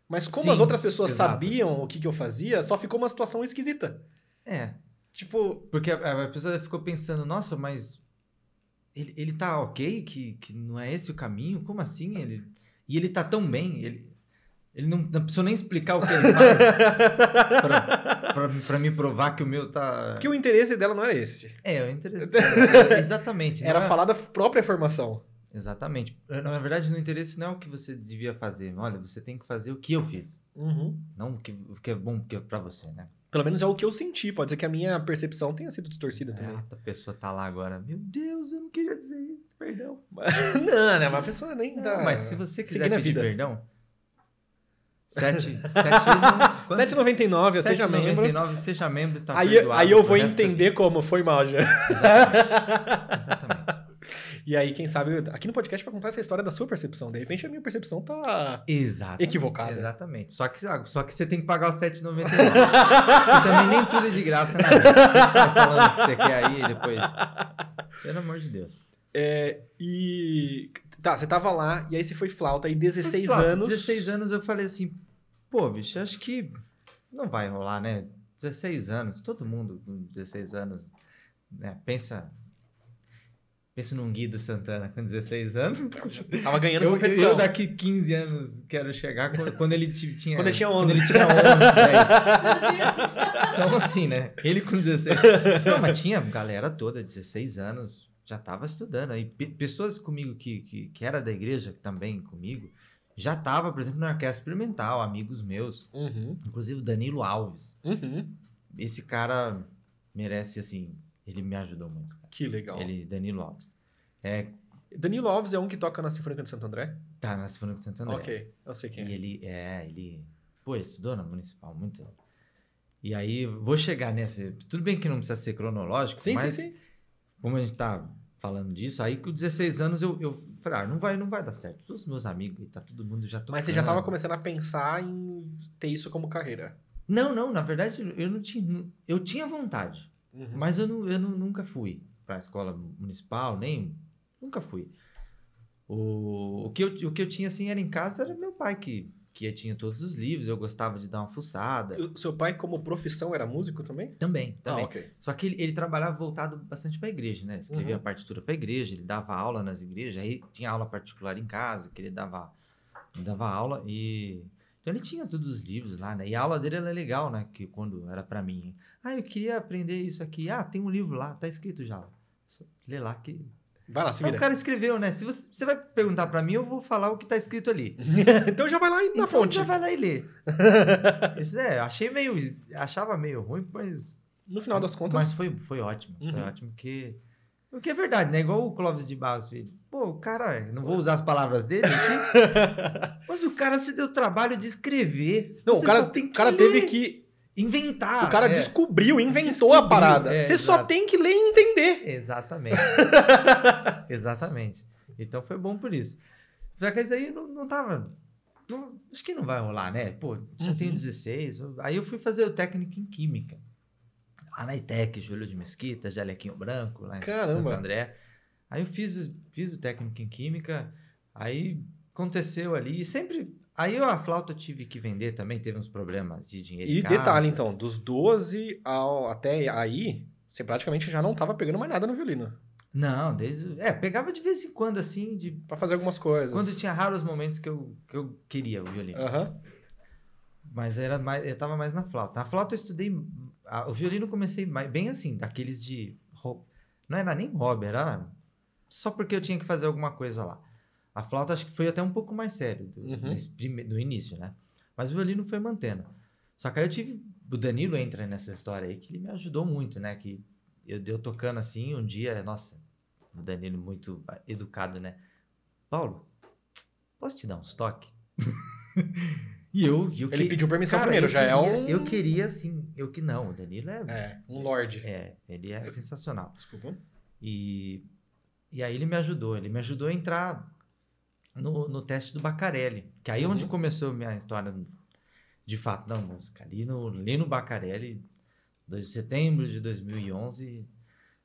[SPEAKER 1] Mas como Sim, as outras pessoas exato. sabiam o que, que eu fazia, só ficou uma situação esquisita. É. Tipo. Porque a, a pessoa ficou pensando, nossa, mas.
[SPEAKER 2] Ele, ele tá ok? Que, que não é esse o caminho? Como assim? Ele, e ele tá tão bem? Ele, ele não, não precisou nem explicar o que ele faz pra, pra, pra, me provar que o meu tá. Porque o interesse dela não era esse. É, o interesse dela. Exatamente.
[SPEAKER 1] Era, era falar da própria formação.
[SPEAKER 2] Exatamente. Eh, na verdade, no interesse não é o que você devia fazer. Olha, você tem que fazer o que eu fiz. Uhum. Não o que, o que é bom que é para você, né?
[SPEAKER 3] Pelo menos é
[SPEAKER 1] o que eu senti. Pode ser que a minha percepção tenha sido distorcida é, também. A pessoa tá lá agora. Meu
[SPEAKER 3] Deus, eu não queria dizer isso. Perdão. não, né? uma pessoa nem dá. Não, mas se você quiser pedir vida. perdão, 7,99, seja membro. 7,99,
[SPEAKER 2] seja membro, tá aí, perdoado. Aí eu vou entender
[SPEAKER 1] como foi mal já. Exatamente. Exatamente. E aí, quem sabe, aqui no podcast para contar essa história da sua percepção. De repente, a minha percepção tá exatamente, equivocada. Exatamente. Só que, só que você tem que pagar os 7,99.
[SPEAKER 2] também nem tudo é de graça, né? Você sabe falando o que você quer aí depois. Pelo amor de Deus.
[SPEAKER 1] É, e. Tá, você tava lá, e aí você foi flauta, e 16 flauta,
[SPEAKER 2] anos. 16 anos eu falei assim, pô, bicho, acho que não vai rolar, né? 16 anos, todo mundo com 16 anos né, pensa Penso num Guido Santana com 16 anos. Tava ganhando eu, competição. Eu daqui 15 anos quero chegar quando, quando ele tinha... Quando ele tinha 11. Quando ele tinha 11, 10. então assim, né? Ele com 16... Não, mas tinha galera toda, 16 anos, já tava estudando. Aí pessoas comigo que, que, que era da igreja também comigo, já tava, por exemplo, na orquestra experimental, amigos meus. Uhum. Inclusive o Danilo Alves. Uhum. Esse cara merece, assim, ele me ajudou muito. Que legal. Ele, Danilo Alves. É, Danilo Alves é um que toca na Sinfônica de Santo André? Tá, na Sinfônica de Santo André. Ok, eu sei quem é. E ele, é, ele... Pô, estudou na Municipal muito. E aí, vou chegar nessa... Tudo bem que não precisa ser cronológico, sim, mas... Sim, sim. Como a gente tá falando disso, aí com 16 anos eu, eu falei, ah, não vai, não vai dar certo. Todos os meus amigos, tá todo mundo já tocando. Mas você já tava
[SPEAKER 1] começando a pensar em ter isso como carreira? Não, não, na verdade eu não tinha... Eu tinha vontade,
[SPEAKER 2] uhum. mas eu, não, eu não, nunca fui para a escola municipal, nem nunca fui. O, o, que eu, o que eu tinha assim era em casa era meu pai que que tinha todos os livros, eu gostava de dar uma fuçada. O seu pai, como profissão, era
[SPEAKER 1] músico também? Também, ah, também. Ah, okay.
[SPEAKER 2] Só que ele, ele trabalhava voltado bastante para a igreja, né? Escrevia uhum. partitura para a igreja, ele dava aula nas igrejas, aí tinha aula particular em casa, que ele dava, dava aula e então ele tinha todos os livros lá, né? E a aula dele era é legal, né? Que quando era para mim, ah, eu queria aprender isso aqui. Ah, tem um livro lá, tá escrito já. Só lê lá que
[SPEAKER 3] Vai lá, se vira. Então, o cara
[SPEAKER 2] escreveu, né? Se você, você vai perguntar para mim, eu vou falar o que tá escrito ali. então já vai lá na então, fonte. Já vai lá e lê. Isso é, achei meio. Achava meio ruim, mas. No final das contas. Mas foi, foi ótimo. Uhum. Foi ótimo, porque. O que é verdade, né? Igual o Clóvis de Barros Filho. Pô, cara, não vou usar as palavras dele mas o
[SPEAKER 1] cara se deu trabalho de escrever. Não, Você o cara, tem que cara ler. teve que inventar. O cara é. descobriu, inventou descobriu, a parada. É, Você só tem que ler e entender.
[SPEAKER 2] Exatamente. Exatamente. Então foi bom por isso.
[SPEAKER 1] Só que isso aí não, não tava.
[SPEAKER 2] Não, acho que não vai rolar, né? Pô, já uhum. tenho 16. Aí eu fui fazer o técnico em Química. Lá na ITEC, Júlio de Mesquita, Jalequinho Branco, lá em Caramba. Santo André. Aí eu fiz, fiz o técnico em química, aí aconteceu ali, e sempre. Aí a flauta eu tive que vender também, teve uns problemas de dinheiro. E casa, detalhe, então, dos 12
[SPEAKER 1] ao, até aí, você praticamente já não estava pegando mais nada no violino. Não, desde. É, pegava de vez em quando, assim, de. Pra fazer algumas coisas. Quando tinha raros momentos que eu, que eu
[SPEAKER 2] queria o violino. Uhum. Mas era mais, eu tava mais na flauta. a flauta eu estudei. A, o violino comecei mais, bem assim, daqueles de. Não era nem hobby, era só porque eu tinha que fazer alguma coisa lá. A flauta acho que foi até um pouco mais sério do, uhum. do início, né? Mas o violino foi mantendo. Só que aí eu tive. O Danilo entra nessa história aí que ele me ajudou muito, né? Que eu, eu tocando assim, um dia, nossa, o Danilo muito educado, né? Paulo, posso te dar uns toques?
[SPEAKER 3] e eu, eu Ele que... pediu permissão Cara, primeiro, já é queria, é um. Eu queria, assim,
[SPEAKER 2] eu que não, o Danilo é. É, um lorde. É, ele é sensacional. Desculpa. E e aí ele me ajudou, ele me ajudou a entrar no, no teste do Bacarelli, que aí é uhum. onde começou a minha história de fato da música. Ali no, ali no Bacarelli, de setembro de 2011,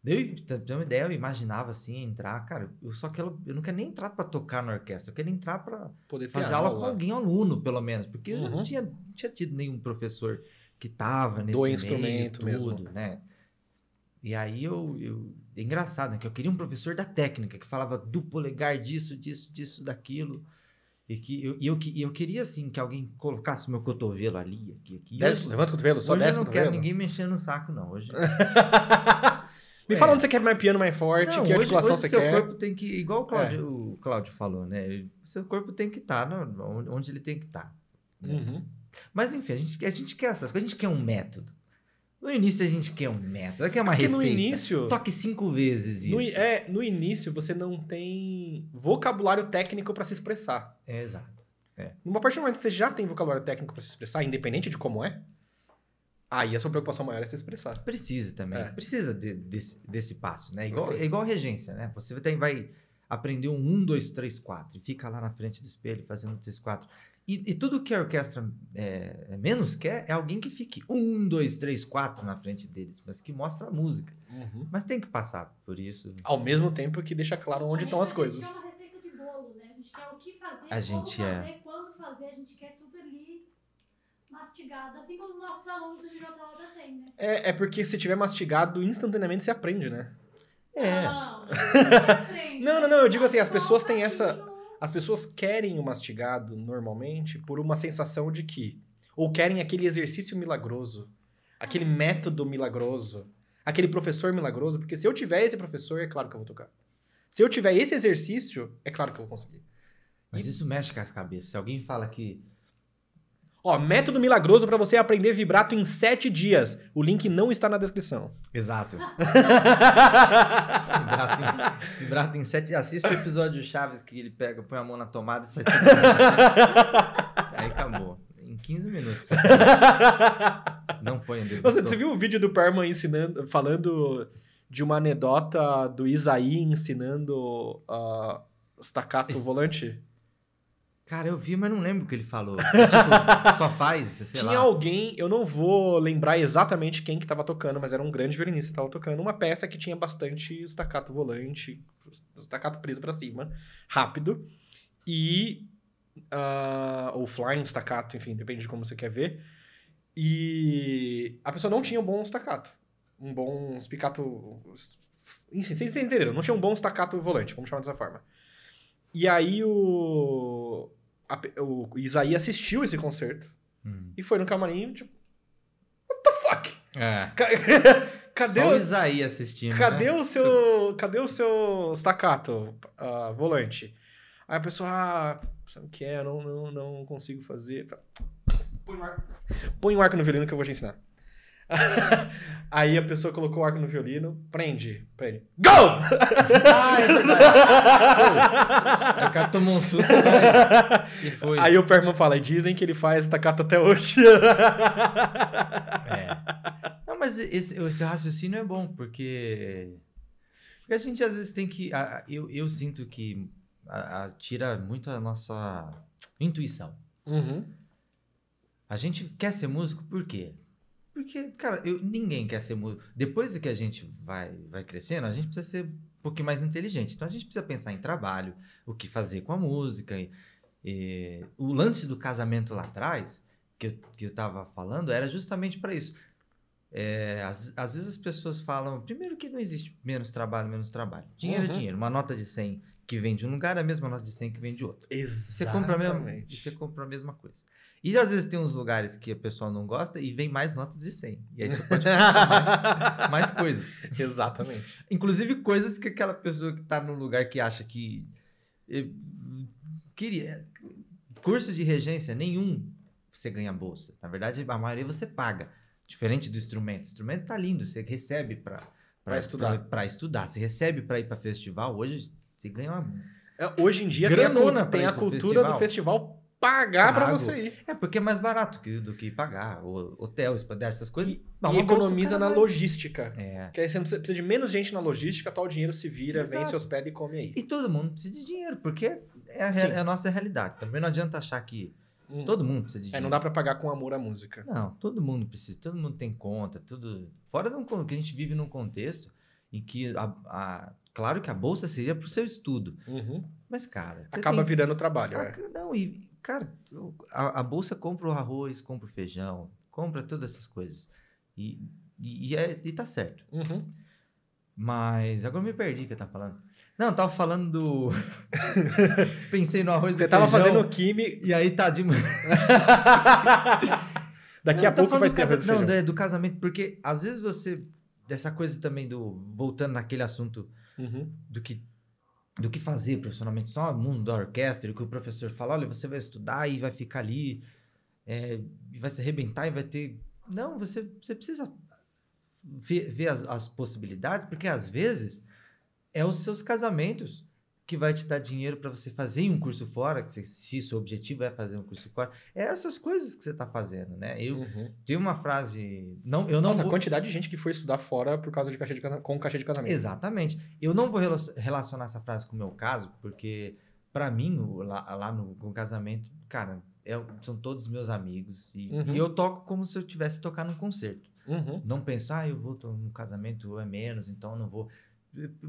[SPEAKER 2] Deu uma ideia, eu imaginava assim, entrar, cara, eu só quero, eu não quero nem entrar para tocar na orquestra, eu quero entrar para fazer aula, aula, com alguém, aluno, pelo menos, porque uhum. eu já não uhum. tinha, não tinha tido nenhum professor que tava nesse Do meio, instrumento tudo, mesmo. né? E aí eu, eu, É engraçado, né? Que eu queria um professor da técnica, que falava do polegar disso, disso, disso, daquilo. E que eu, eu, eu queria, assim, que alguém colocasse meu cotovelo ali, aqui, aqui. Desce, hoje, levanta o cotovelo, só desce eu não cotovelo. quero ninguém
[SPEAKER 1] mexendo no saco, não. Hoje... Me é. fala onde você quer mais piano mais forte, não, que hoje, articulação hoje você seu quer. seu corpo
[SPEAKER 2] tem que... Igual o Cláudio, é. o Cláudio falou, né? O seu corpo tem que estar tá, né, onde ele tem que estar. Tá, né? uhum. Mas, enfim, a gente, a gente quer essas coisas. A gente quer um método. No início a gente quer um método, quer uma Porque receita. No início, toque cinco vezes isso. No,
[SPEAKER 1] é, no início você não tem vocabulário técnico para se expressar. É, exato. É. Numa partir do momento que você já tem vocabulário técnico para se expressar, independente de como é, aí a sua preocupação maior é se expressar. Precisa também. É. Precisa de, desse, desse passo, né? Igual, é igual regência, né?
[SPEAKER 2] Você tem, vai aprender um 1, 2, 3, 4 e fica lá na frente do espelho fazendo 3, 4. E, e tudo que a orquestra é, é, menos quer é alguém que fique um, dois, três, quatro na frente deles, mas que mostra a música. Uhum. Mas tem que passar por isso. Ao mesmo tempo que
[SPEAKER 1] deixa claro onde estão as coisas. quer é
[SPEAKER 4] uma receita de bolo, né? A gente quer o que fazer, a gente é. fazer, é... quando fazer, a gente quer tudo ali mastigado, assim como os nossos alunos do Jotalda têm, né?
[SPEAKER 1] É, é porque se tiver mastigado, instantaneamente você aprende, né?
[SPEAKER 3] É. Não, não, né? não, eu digo assim, as pessoas tá
[SPEAKER 1] têm essa as pessoas querem o mastigado normalmente por uma sensação de que ou querem aquele exercício milagroso, aquele ah. método milagroso, aquele professor milagroso, porque se eu tiver esse professor, é claro que eu vou tocar. Se eu tiver esse exercício, é claro que eu vou conseguir.
[SPEAKER 2] Mas e... isso mexe com as cabeças. Se alguém fala
[SPEAKER 1] que Ó, método milagroso para você aprender vibrato em 7 dias. O link não está na descrição. Exato. vibrato, em,
[SPEAKER 2] vibrato em 7 dias. Assiste o episódio do Chaves que ele pega, põe a mão na tomada e 7 dias. Aí acabou. Em 15 minutos. não põe dedo. Nossa, você viu
[SPEAKER 1] o vídeo do Perman ensinando, falando de uma anedota do Isaí ensinando uh, ah, staccato Isso. volante?
[SPEAKER 2] Cara, eu vi, mas não lembro o que ele falou. tipo, só faz, sei Tinha lá.
[SPEAKER 1] alguém, eu não vou lembrar exatamente quem que tava tocando, mas era um grande violinista que tava tocando uma peça que tinha bastante estacato volante, estacato preso para cima, rápido. E. Uh, ou flying staccato, enfim, depende de como você quer ver. E a pessoa não tinha um bom staccato. Um bom spicato. Enfim, vocês entenderam, não tinha um bom staccato volante, vamos chamar dessa forma. E aí o a, o Isaí assistiu esse concerto hum. e foi no camarim, tipo,
[SPEAKER 3] what the fuck? É. cadê Só o Isaí assistindo? Né? Cadê né? o
[SPEAKER 1] seu, cadê o seu staccato, uh, volante? Aí a pessoa, ah, sabe o que é? Não, não, não consigo fazer. Tá. Põe um arco. Põe o um arco no violino que eu vou te ensinar. Aí a pessoa colocou o arco no violino, prende, prende. Go! Ai, ah, é o cara tomou um susto né? e foi. Aí o Perman fala, dizem que ele faz staccato até hoje. É.
[SPEAKER 2] Não, mas esse, esse raciocínio é bom, porque... porque a gente às vezes tem que... A, eu, eu sinto que a, a, tira muito a nossa intuição. Uhum. A gente quer ser músico por quê? Porque, cara, eu, ninguém quer ser músico. Depois que a gente vai, vai crescendo, a gente precisa ser um pouquinho mais inteligente. Então a gente precisa pensar em trabalho, o que fazer com a música. E, e o lance do casamento lá atrás, que eu, que eu tava falando, era justamente para isso. É, às, às, vezes as pessoas falam, primeiro que não existe menos trabalho, menos trabalho. Dinheiro é uhum. é dinheiro. Uma nota de 100 que vem de um lugar é a mesma nota de 100 que vem de outro. Exatamente. Você compra a mesma, você compra a mesma coisa. E às vezes tem uns lugares que a pessoa não gosta e vem mais notas de 100. E aí você pode mais, mais coisas. Exatamente. Inclusive coisas que aquela pessoa que está num lugar que acha que. Eh, queria. Curso de regência, nenhum você ganha bolsa. Na verdade, a maioria você paga. Diferente do instrumento. O instrumento tá lindo, você recebe para para estudar. Para estudar. Você recebe para ir para festival, hoje você ganha uma. É, hoje em dia Granona tem a, tem a cultura festival. do festival pagar para você ir. É porque é mais barato que, do que pagar o hotel, hospedagem, essas coisas. E, e economiza na logística. É. Que
[SPEAKER 1] aí você precisa de menos gente na logística, tal dinheiro se vira, Exato. vem, se hospeda e come aí.
[SPEAKER 2] E todo mundo precisa de dinheiro, porque é a, é a nossa realidade. Também não adianta achar que
[SPEAKER 1] hum. todo mundo precisa de dinheiro. É, não dá para pagar com amor a música. Não,
[SPEAKER 2] todo mundo precisa, todo mundo tem conta, tudo. Fora que a gente vive num contexto em que a, a claro que a bolsa seria para o seu estudo. Uhum. Mas, cara. Acaba tem... virando trabalho. Ah, é. Não, e cara, a, a bolsa compra o arroz, compra o feijão, compra todas essas coisas. E, e, e, é, e tá certo. Uhum. Mas agora me perdi o que eu tava falando. Não, tava falando do. Pensei no arroz Você tava feijão, fazendo quime. E aí tá de.
[SPEAKER 3] Daqui não, a pouco vai ter casa... Não, do, é do casamento,
[SPEAKER 2] porque às vezes você. Dessa coisa também do. Voltando naquele assunto uhum. do que do que fazer profissionalmente, só mundo da orquestra, que o professor fala, olha, você vai estudar e vai ficar ali, é, vai se arrebentar e vai ter... Não, você, você precisa ver, ver as, as possibilidades, porque às vezes é os seus casamentos que vai te dar dinheiro para você fazer um curso fora, que você, se seu objetivo é fazer um curso fora, é essas coisas que você está fazendo, né? Eu uhum. uma frase, não, eu não Nossa, vou... a quantidade de gente que foi estudar fora por causa de caixa de casamento, com caixa de casamento. Exatamente. Eu não vou relacionar essa frase com o meu caso, porque para mim lá, lá no, casamento, cara, é, são todos meus amigos e, uhum. e eu toco como se eu tivesse tocar num concerto. Uhum. Não pensar, ah, eu vou num casamento é menos, então não vou.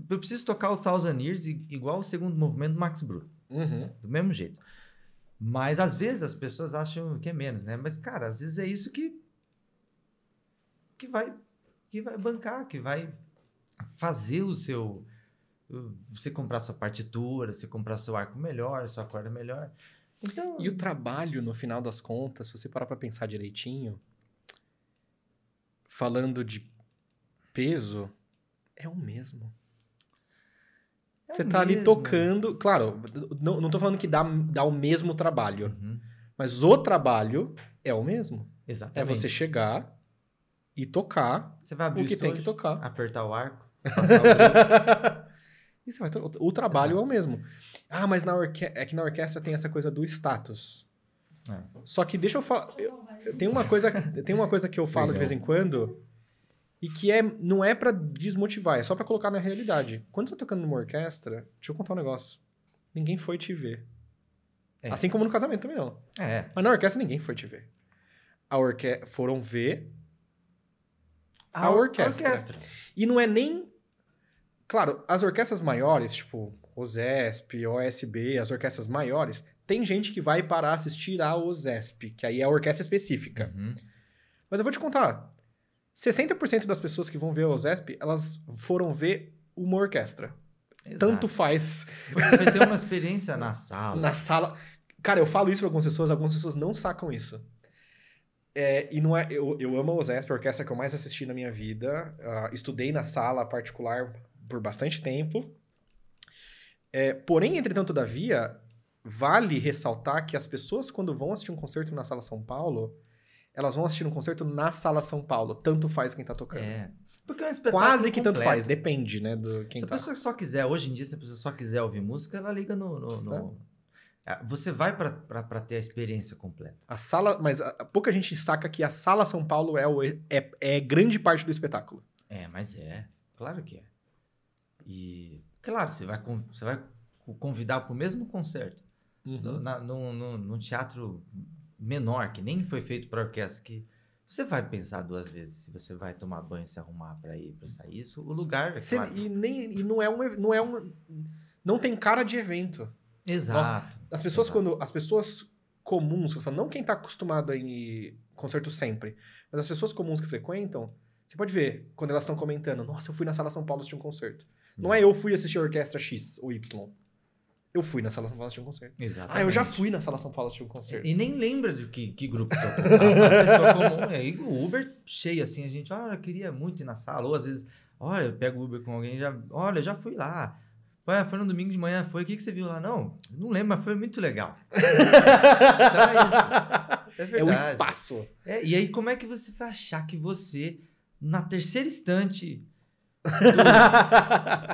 [SPEAKER 2] Eu preciso tocar o Thousand Years igual o segundo movimento do Max Bruno. Uhum. Do mesmo jeito. Mas às vezes as pessoas acham que é menos, né? Mas, cara, às vezes é isso que, que, vai, que vai bancar, que vai fazer o seu. Você
[SPEAKER 1] comprar sua partitura, você comprar seu arco melhor, sua corda melhor. Então... E o trabalho, no final das contas, se você parar para pensar direitinho, falando de peso, é o mesmo. É você o tá mesmo. ali tocando. Claro, não, não tô falando que dá, dá o mesmo trabalho. Uhum. Mas o trabalho é o mesmo. É Exatamente. É você chegar e tocar você vai abrir o que tem que tocar. Apertar o arco, passar o e você vai O trabalho Exato. é o mesmo. Ah, mas na orque... é que na orquestra tem essa coisa do status. É. Só que deixa eu falar. Tem uma coisa, tem uma coisa que eu falo Legal. de vez em quando e que é, não é para desmotivar, é só para colocar na realidade. Quando você tá tocando numa orquestra, deixa eu contar um negócio. Ninguém foi te ver. É. Assim como no casamento também não. É. Mas na orquestra ninguém foi te ver. A orque foram ver a, a orquestra. orquestra. E não é nem Claro, as orquestras maiores, tipo OSESP, OSB, as orquestras maiores, tem gente que vai parar assistir a OSESP, que aí é a orquestra específica. Uhum. Mas eu vou te contar, 60% das pessoas que vão ver o OZESP, elas foram ver uma orquestra. Exato. Tanto faz. Foi, foi ter uma experiência na sala. Na sala. Cara, eu falo isso pra algumas pessoas, algumas pessoas não sacam isso. É, e não é. Eu, eu amo o OSESP, a orquestra que eu mais assisti na minha vida. Uh, estudei na sala particular por bastante tempo. É, porém, entretanto, todavia, vale ressaltar que as pessoas, quando vão assistir um concerto na Sala São Paulo, elas vão assistir um concerto na Sala São Paulo. Tanto faz quem tá tocando. É. Porque é um espetáculo Quase que completo. tanto faz, depende, né? Do quem se tá. a pessoa só quiser, hoje em dia, se a pessoa
[SPEAKER 2] só quiser ouvir música, ela liga no. no, no... É. é você vai para ter a experiência completa.
[SPEAKER 1] A sala, mas a, pouca gente saca que a Sala São Paulo é, o, é, é, é grande parte do espetáculo.
[SPEAKER 2] É, mas é. Claro que é. E, claro, você vai, você vai convidar para o mesmo concerto. Uhum. No, na, no, no, num teatro menor, que nem foi feito para orquestra, que você vai pensar duas vezes se você vai tomar banho, se arrumar para ir, para sair. Isso, o lugar. É claro.
[SPEAKER 1] E, nem, e não é um. Não, é um, não tem cara de evento. Exato. Nossa, as pessoas, exato. quando. As pessoas comuns, que não quem está acostumado a ir concerto sempre, mas as pessoas comuns que frequentam, você pode ver quando elas estão comentando: Nossa, eu fui na Sala São Paulo assistir um concerto. Não é hum. eu fui assistir a orquestra X ou Y. Eu fui na Sala São Paulo assistir um concerto. Exatamente. Ah, eu já fui na Sala São Paulo assistir um concerto. E, nem lembra de que, que grupo
[SPEAKER 2] tocou. Uma pessoa comum. É aí o Uber cheio, assim, a gente, olha, eu queria muito ir na sala. Ou às vezes, olha, eu pego o Uber com alguém, já, olha, eu já fui lá. Ué, foi no domingo de manhã, foi, o que, que você viu lá? Não, não lembro, mas foi muito legal. então é isso. É, é o espaço. É, e aí, como é que você vai achar que você, na terceira instante,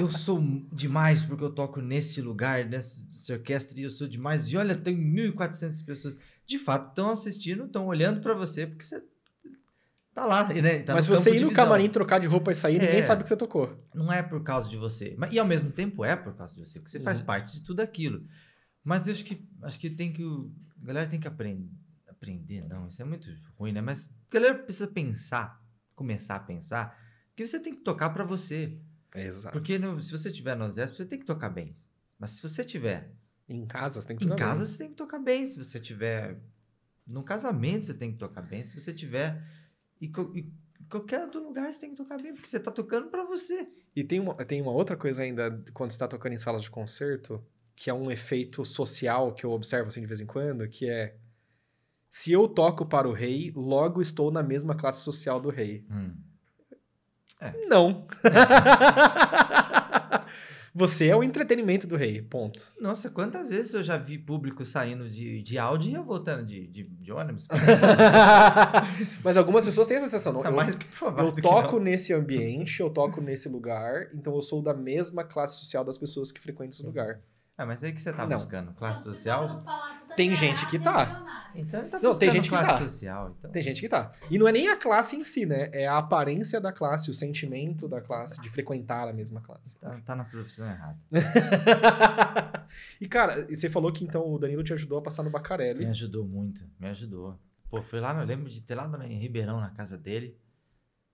[SPEAKER 2] eu sou demais porque eu toco nesse lugar, nessa orquestra, e eu sou demais. E olha, tem 1.400 pessoas. De fato, estão assistindo, estão olhando para você, porque você tá lá. Né? Tá Mas se você ir no camarim, trocar de roupa e sair, é, ninguém sabe que você tocou. Não é por causa de você. E ao mesmo tempo é por causa de você, porque você uhum. faz é. parte de tudo aquilo. Mas eu acho que, acho que tem que. A galera tem que aprender. Aprender, não, isso é muito ruim, né? Mas a galera precisa pensar, começar a pensar porque você tem que tocar para você. Exato. Porque no, se você tiver no exército, você tem que tocar bem. Mas se você tiver em casa, você tem que tocar em casa você tem que tocar bem. Se você tiver num casamento, você tem que tocar bem. Se você tiver e, e qualquer outro lugar você tem que tocar bem, porque você está tocando para você.
[SPEAKER 1] E tem uma, tem uma outra coisa ainda, quando você tá tocando em salas de concerto, que é um efeito social que eu observo assim de vez em quando, que é se eu toco para o rei, logo estou na mesma classe social do rei. Hum. É. Não. É. Você é o entretenimento do rei, ponto.
[SPEAKER 2] Nossa, quantas vezes eu já vi público saindo de, de Audi e eu voltando de, de, de ônibus?
[SPEAKER 1] Mas algumas pessoas têm essa sensação. Não, tá eu, mais que eu toco nesse ambiente, eu toco nesse lugar, então eu sou da mesma classe social das pessoas que frequentam esse lugar. Ah, mas é aí que você tá não. buscando,
[SPEAKER 2] classe tá social? Tá
[SPEAKER 1] tem gente que tá. Então ele tá não, tem gente que tá. social. Então. Tem gente que tá. E não é nem a classe em si, né? É a aparência da classe, o sentimento da classe de frequentar a mesma classe. Tá, tá na profissão errada. e, cara, você falou que então o Danilo te ajudou a passar no Bacarelli. Me
[SPEAKER 2] ajudou muito, me ajudou. Pô, foi lá, eu lembro de ter lá em Ribeirão, na casa dele.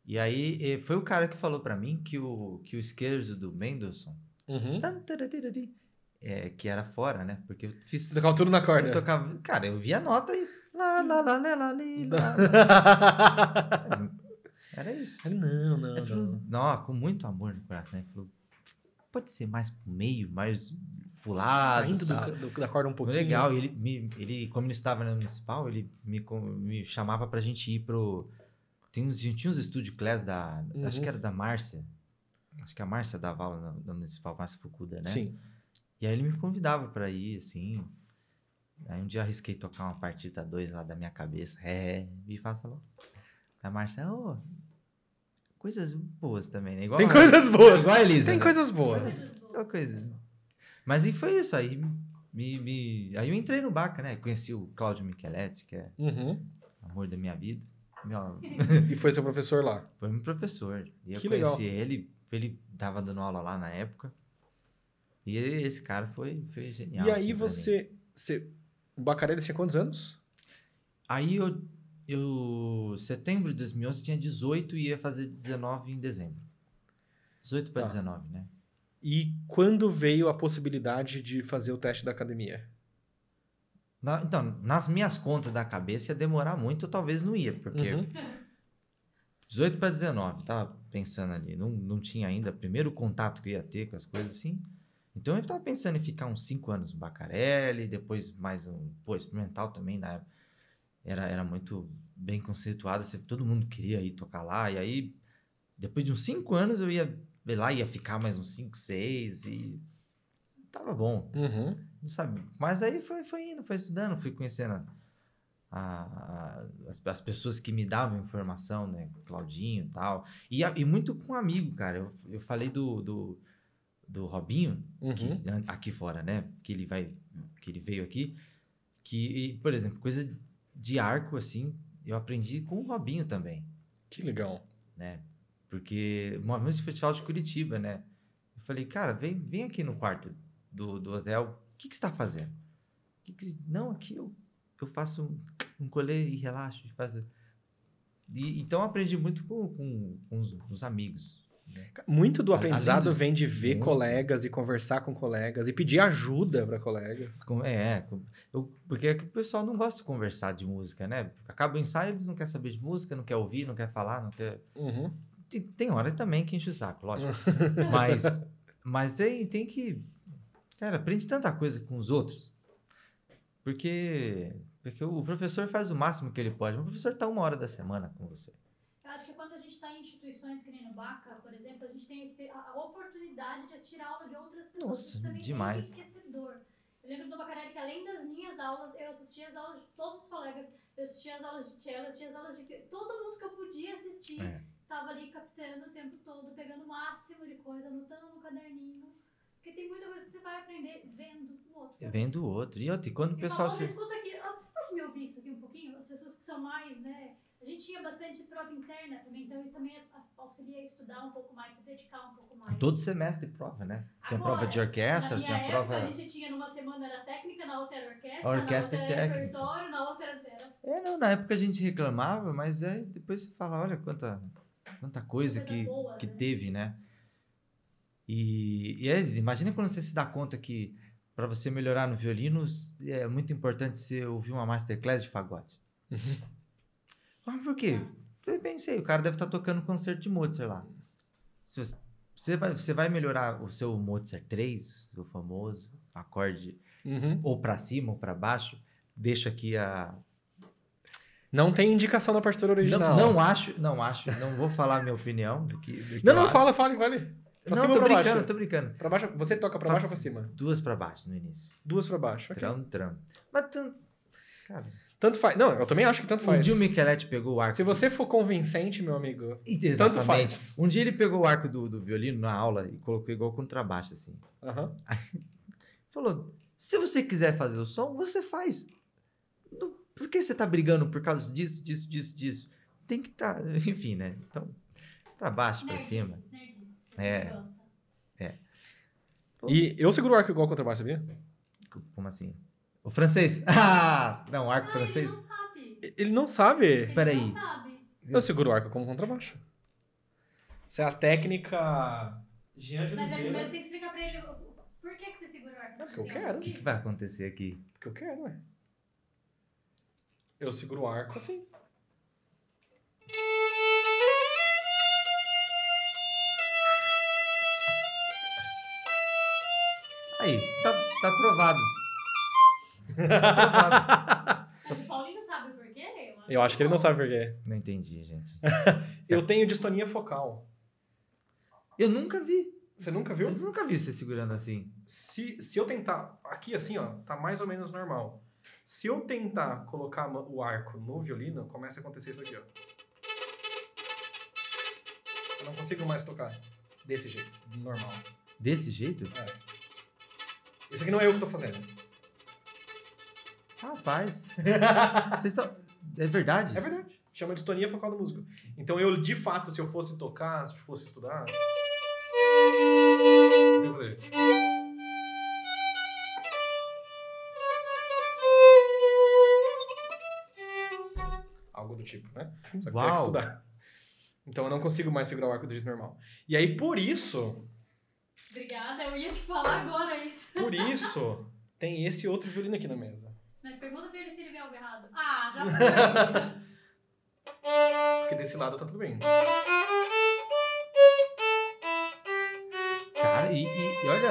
[SPEAKER 2] E aí foi o cara que falou para mim que o, que o esquerdo do Mendelssohn. Uhum é, que era fora, né? Porque eu fiz. Você tocava tudo na corda? Eu tocava. Cara, eu via a nota e. Lá, lá, lá, lá, lá, lá, lá. Era isso. Não, não, falou, não. não. Com muito amor no coração. Ele falou: pode ser mais pro meio, mais pro lado. Saindo do, do, da corda um pouquinho. Legal. Ele, me, ele, como ele estava na municipal, ele me, me chamava pra gente ir pro. Tem uns, tinha uns estúdio class da. Uhum. Acho que uhum. era da Márcia. Acho que é a Márcia dava aula na, na municipal, Márcia Fucuda, né? Sim. E aí ele me convidava para ir, assim. Aí um dia eu arrisquei tocar uma partida dois lá da minha cabeça. É, me faça lá. A Marcelo. coisas boas também, né? Igual Tem a, coisas boas. Igual a Elisa, Tem né? coisas boas. Mas, é coisa. Mas e foi isso aí. Me, me, Aí eu entrei no Baca, né? Conheci o Cláudio Micheletti, que é uhum. amor da minha vida. Meu... e foi seu professor lá? Foi meu professor. E eu que conheci legal. ele, ele tava dando aula lá na época. E esse cara foi, foi genial. E aí assim,
[SPEAKER 1] você, você. O Bacarelli tinha quantos anos?
[SPEAKER 2] Aí eu, eu. Setembro de 2011 tinha 18 e ia fazer 19 em dezembro. 18 para tá. 19, né? E quando veio a
[SPEAKER 1] possibilidade de fazer o teste da academia?
[SPEAKER 2] Na, então, nas minhas contas da cabeça ia demorar muito, eu talvez não ia, porque. Uhum. 18 para 19, tava pensando ali. Não, não tinha ainda primeiro contato que ia ter com as coisas assim. Então eu estava pensando em ficar uns cinco anos no Bacarelli, depois mais um. Pô, experimental também na né? época. Era, era muito bem conceituado, todo mundo queria ir tocar lá. E aí, depois de uns cinco anos, eu ia lá, ia ficar mais uns cinco, seis e. Tava bom. Uhum. Não sabe? Mas aí foi, foi indo, foi estudando, fui conhecendo a, a, as, as, pessoas que me davam informação, né? Claudinho e tal. E, e muito com um amigo, cara. Eu, eu falei do, do do Robinho, uhum. que, aqui fora, né? Que ele vai, que ele veio aqui, que, por exemplo, coisa de arco assim, eu aprendi com o Robinho também. Que legal. Né? Porque uma vez no festival de Curitiba, né? Eu falei, cara, vem, vem aqui no quarto do, do hotel. O que, que você está fazendo? Que que... Não, aqui eu, eu faço um, um colê e relaxo. Faço... E, então, aprendi muito com, com, com, os,
[SPEAKER 1] com os amigos.
[SPEAKER 2] Né? Muito do aprendizado vem de ver muito. colegas
[SPEAKER 1] e conversar com colegas e pedir ajuda para colegas.
[SPEAKER 2] É, eu, porque é que o pessoal não gosta de conversar de música, né? Acaba o ensaio, eles não querem saber de música, não quer ouvir, não quer falar, não quer. Uhum. Tem, tem hora também que enche o saco, lógico. mas, mas tem, tem que. Cara, aprende tanta coisa com os outros. Porque, porque o professor faz o máximo que ele pode. O professor está uma hora da semana com você
[SPEAKER 4] gente está em instituições que nem no BACA, por exemplo, a gente tem a oportunidade de assistir a aula de outras pessoas. Nossa, isso também demais. é enriquecedor. Eu lembro do Bacarelli que além das minhas aulas, eu assistia as aulas de todos os colegas, eu assistia as aulas de cello, assistia as aulas de... Todo mundo que eu podia assistir estava é. ali captando o tempo todo, pegando o máximo de coisa, anotando no caderninho. Porque tem muita coisa que você vai aprender vendo o outro. É,
[SPEAKER 2] vendo o outro. E, ó, e quando o pessoal... se... escuta
[SPEAKER 4] aqui, ó, ah, você pode me ouvir isso aqui um pouquinho? As pessoas que são mais, né a gente tinha bastante prova interna também, então isso também auxilia a estudar um pouco mais, se dedicar um pouco mais. Todo
[SPEAKER 2] semestre prova, né? Tinha prova de orquestra, tinha época, prova. A gente
[SPEAKER 4] tinha numa semana era técnica, na outra era orquestra, orquestra na outra era técnica. repertório, na outra era.
[SPEAKER 2] É, não, na época a gente reclamava, mas é, depois você fala, olha quanta, quanta coisa, que, boa, que né? teve, né? E, e é, imagina quando você se dá conta que para você melhorar no violino é muito importante você ouvir uma masterclass de fagote uhum. Ah, por quê? Eu tá. bem sei, o cara deve estar tá tocando um concerto de Mozart lá. Se você, você, vai, você vai melhorar o seu Mozart 3, o famoso acorde, uhum. ou para cima ou para baixo, deixa aqui a...
[SPEAKER 1] Não tem indicação na partitura original. Não, não acho, não acho,
[SPEAKER 2] não vou falar minha opinião.
[SPEAKER 1] Do que, do que não, não, acho. fala, fale, vale Pra não, tô brincando, baixo? tô brincando. Pra baixo, você toca pra Faço baixo ou pra cima? Duas pra baixo no início. Duas pra baixo, ok. Tram, tram. Mas tu... Cara... Tanto faz. Não, eu também acho que tanto faz. Um dia o Micheletti pegou o arco. Se você for convincente, meu amigo, Exatamente. tanto faz.
[SPEAKER 2] Um dia ele pegou o arco do, do violino na aula e colocou igual contrabaixo, assim.
[SPEAKER 1] Uhum. Aí,
[SPEAKER 2] falou: se você quiser fazer o som,
[SPEAKER 1] você faz. Não, por que
[SPEAKER 2] você tá brigando por causa disso, disso, disso, disso? Tem que estar. Tá, enfim, né? Então, pra baixo, pra cima. É. É. E eu seguro o arco
[SPEAKER 1] igual contrabaixo, sabia? Como assim? O francês. Ah! Não, arco ah, francês. Ele não sabe. Ele não sabe? Ele Peraí. Não sabe. Eu seguro o arco como contrabaixo. Isso é a técnica Jean
[SPEAKER 3] de Mas é Mas primeiro
[SPEAKER 4] tem que explicar pra ele por que, que você segura o arco. É porque eu quero. O que, que
[SPEAKER 1] vai acontecer aqui? Porque eu quero, ué. Eu seguro o arco assim.
[SPEAKER 3] Aí,
[SPEAKER 2] tá, tá
[SPEAKER 1] provado.
[SPEAKER 3] Tá Mas o Paulinho sabe por
[SPEAKER 4] quê?
[SPEAKER 1] Eu acho que ele não sabe
[SPEAKER 2] por quê. Não entendi, gente.
[SPEAKER 1] eu tenho distonia focal. Eu nunca vi. Você nunca viu? Eu nunca vi
[SPEAKER 2] você segurando assim.
[SPEAKER 1] Se, se eu tentar. Aqui assim, ó, tá mais ou menos normal. Se eu tentar colocar o arco no violino, começa a acontecer isso aqui, ó. Eu não consigo mais tocar desse jeito, normal.
[SPEAKER 2] Desse jeito?
[SPEAKER 1] É. Isso aqui não é eu que tô fazendo. Rapaz. Vocês estão. É verdade? É verdade. Chama distonia focal da música. Então eu, de fato, se eu fosse tocar, se eu fosse estudar. Eu fazer. Algo do tipo, né? Só que Uau. que estudar. Então eu não consigo mais segurar o arco do jeito normal. E aí, por isso.
[SPEAKER 4] Obrigada, eu ia te falar agora isso. Por isso,
[SPEAKER 1] tem esse outro violino aqui na mesa. Porque desse lado tá tudo bem. Cara, e, e, e olha.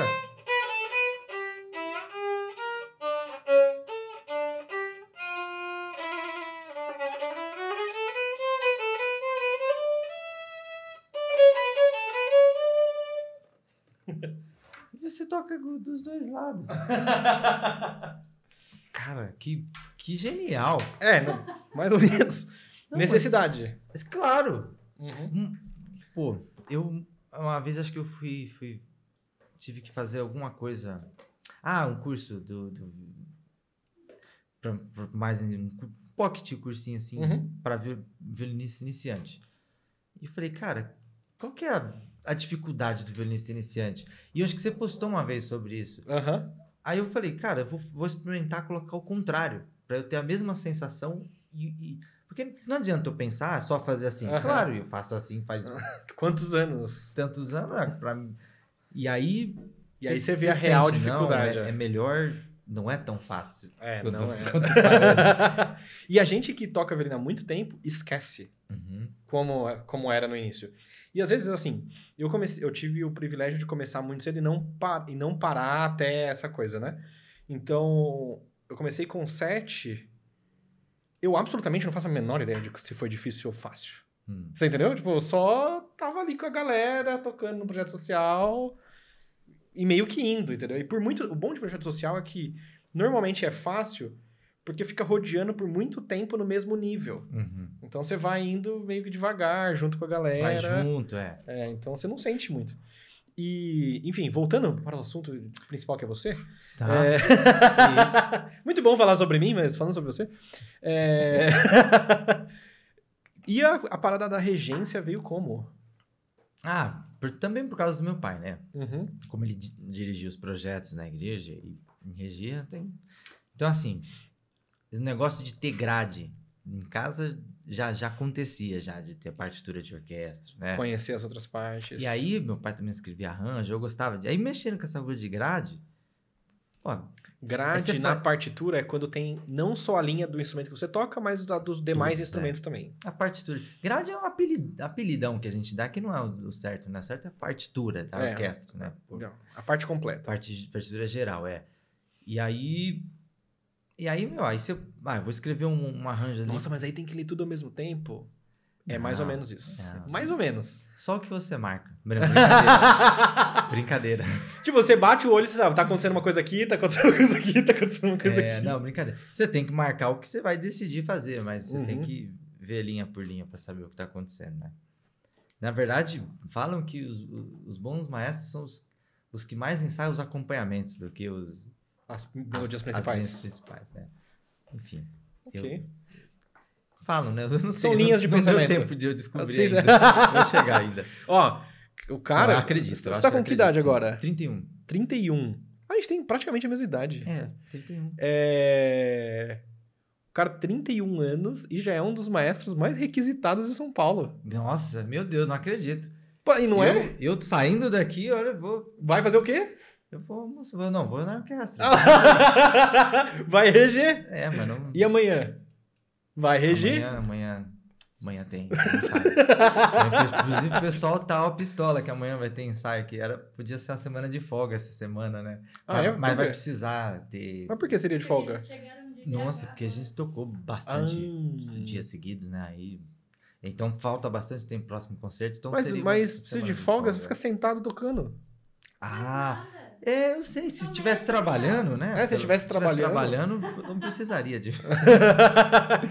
[SPEAKER 1] Você toca dos dois lados.
[SPEAKER 2] Cara, que que genial. É, não, mais ou menos. Não, Necessidade. Mas, claro. Uhum. Hum, pô, eu uma vez acho que eu fui, fui tive que fazer alguma coisa. Ah, um curso do, do pra, pra mais um pocket cursinho assim uhum. para violinista iniciante. E eu falei, cara, qual que é a, a, dificuldade do violinista iniciante? E eu acho que você postou uma vez sobre isso. Uhum. Aí eu falei, cara, eu vou, vou experimentar colocar o contrário para eu ter a mesma sensação e, e, porque não adianta eu pensar só fazer assim. Uhum. Claro, eu faço assim faz quantos anos? Tantos anos, ah, para E aí e aí você vê a real sente, dificuldade. Não, é, é, melhor, não é tão fácil. É, quanto, não é.
[SPEAKER 1] e a gente que toca violino há muito tempo esquece uhum. como, é, como era no início. E às vezes, assim, eu comecei, eu tive o privilégio de começar muito cedo e não, par, e não parar até essa coisa, né? Então, eu comecei com 7. Eu absolutamente não faço a menor ideia de se foi difícil ou fácil.
[SPEAKER 3] Hum. Você entendeu? Tipo,
[SPEAKER 1] eu só tava ali com a galera, tocando no projeto social e meio que indo, entendeu? E por muito. O bom de projeto social é que normalmente é fácil porque fica rodeando por muito tempo no mesmo nível. Uhum. Então você vai indo meio que devagar, junto com a galera. Vai junto, é. É, então você não sente muito. E, enfim, voltando para o assunto principal que é você. Tá. É... Muito bom falar sobre mim, mas falando sobre você. É... e a, a, parada da regência veio como?
[SPEAKER 2] Ah, por, também por causa do meu pai, né? Uhum. Como ele dirigia os projetos na igreja e regia, tem. Então, assim, esse negócio de ter grade em casa já, já acontecia já de ter partitura de orquestra, né? Conhecer
[SPEAKER 1] as outras partes. E aí,
[SPEAKER 2] meu pai também escrevia arranjo, eu gostava. De... Aí mexendo com essa coisa de grade.
[SPEAKER 1] Ó, grade na fa... partitura é quando tem não só a linha do instrumento que você toca, mas dos demais Tudo, é. instrumentos também. A partitura. Grade é um apelidão que a gente dá, que não é
[SPEAKER 2] o certo, né? O certo é a partitura da tá? é, orquestra, né? Por... Não, a parte completa. partitura geral, é. E aí e aí, meu, aí você. Ah, vou escrever um, um arranjo ali. Nossa, mas
[SPEAKER 1] aí tem que ler tudo ao mesmo tempo? É não, mais ou menos isso. Não. Mais ou menos. Só o que você
[SPEAKER 2] marca. Brincadeira. brincadeira.
[SPEAKER 1] Tipo, você bate o olho e você sabe, tá acontecendo
[SPEAKER 2] uma coisa aqui, tá acontecendo uma coisa aqui, tá acontecendo uma coisa é, aqui. Não, brincadeira. Você tem que marcar o que você vai decidir fazer, mas você uhum. tem que ver linha por linha para saber o que tá acontecendo, né? Na verdade, falam que os, os bons maestros são os, os que mais ensaiam os acompanhamentos do que os, as melodias principais. As principais, né? Enfim. Ok. Eu... Falo, né? Eu não sei. São linhas não, de não pensamento. Não deu tempo de eu descobrir Vocês... ainda. Vou chegar ainda. Ó, o cara... Eu acredito. Você tá com que idade sim. agora?
[SPEAKER 1] 31. 31. Ah, a gente tem praticamente a mesma idade. É, 31. É... O cara 31 anos e já é um dos maestros mais requisitados de São Paulo. Nossa, meu Deus, não acredito. e não eu, é? Eu saindo daqui, olha, vou... Vai fazer o quê? Eu vou, moço, não, vou
[SPEAKER 2] na orquestra. Vai reger? É, mas não. E amanhã? Vai reger? Amanhã, amanhã. Amanhã tem, Inclusive, o pessoal tá ó, pistola que amanhã vai ter ensaio, que era, podia ser uma semana de folga essa semana, né? Ah, mas, é? mas vai precisar ter. Mas
[SPEAKER 1] por que seria de folga? Nossa, porque a gente tocou bastante ah.
[SPEAKER 2] dias seguidos, né? Aí então falta bastante tempo pro próximo concerto. Então mas, mas se de folga, você fica
[SPEAKER 1] sentado tocando. Ah, é, eu sei, se estivesse
[SPEAKER 2] é trabalhando, né? É, se estivesse trabalhando. Se trabalhando,
[SPEAKER 1] não precisaria de. não,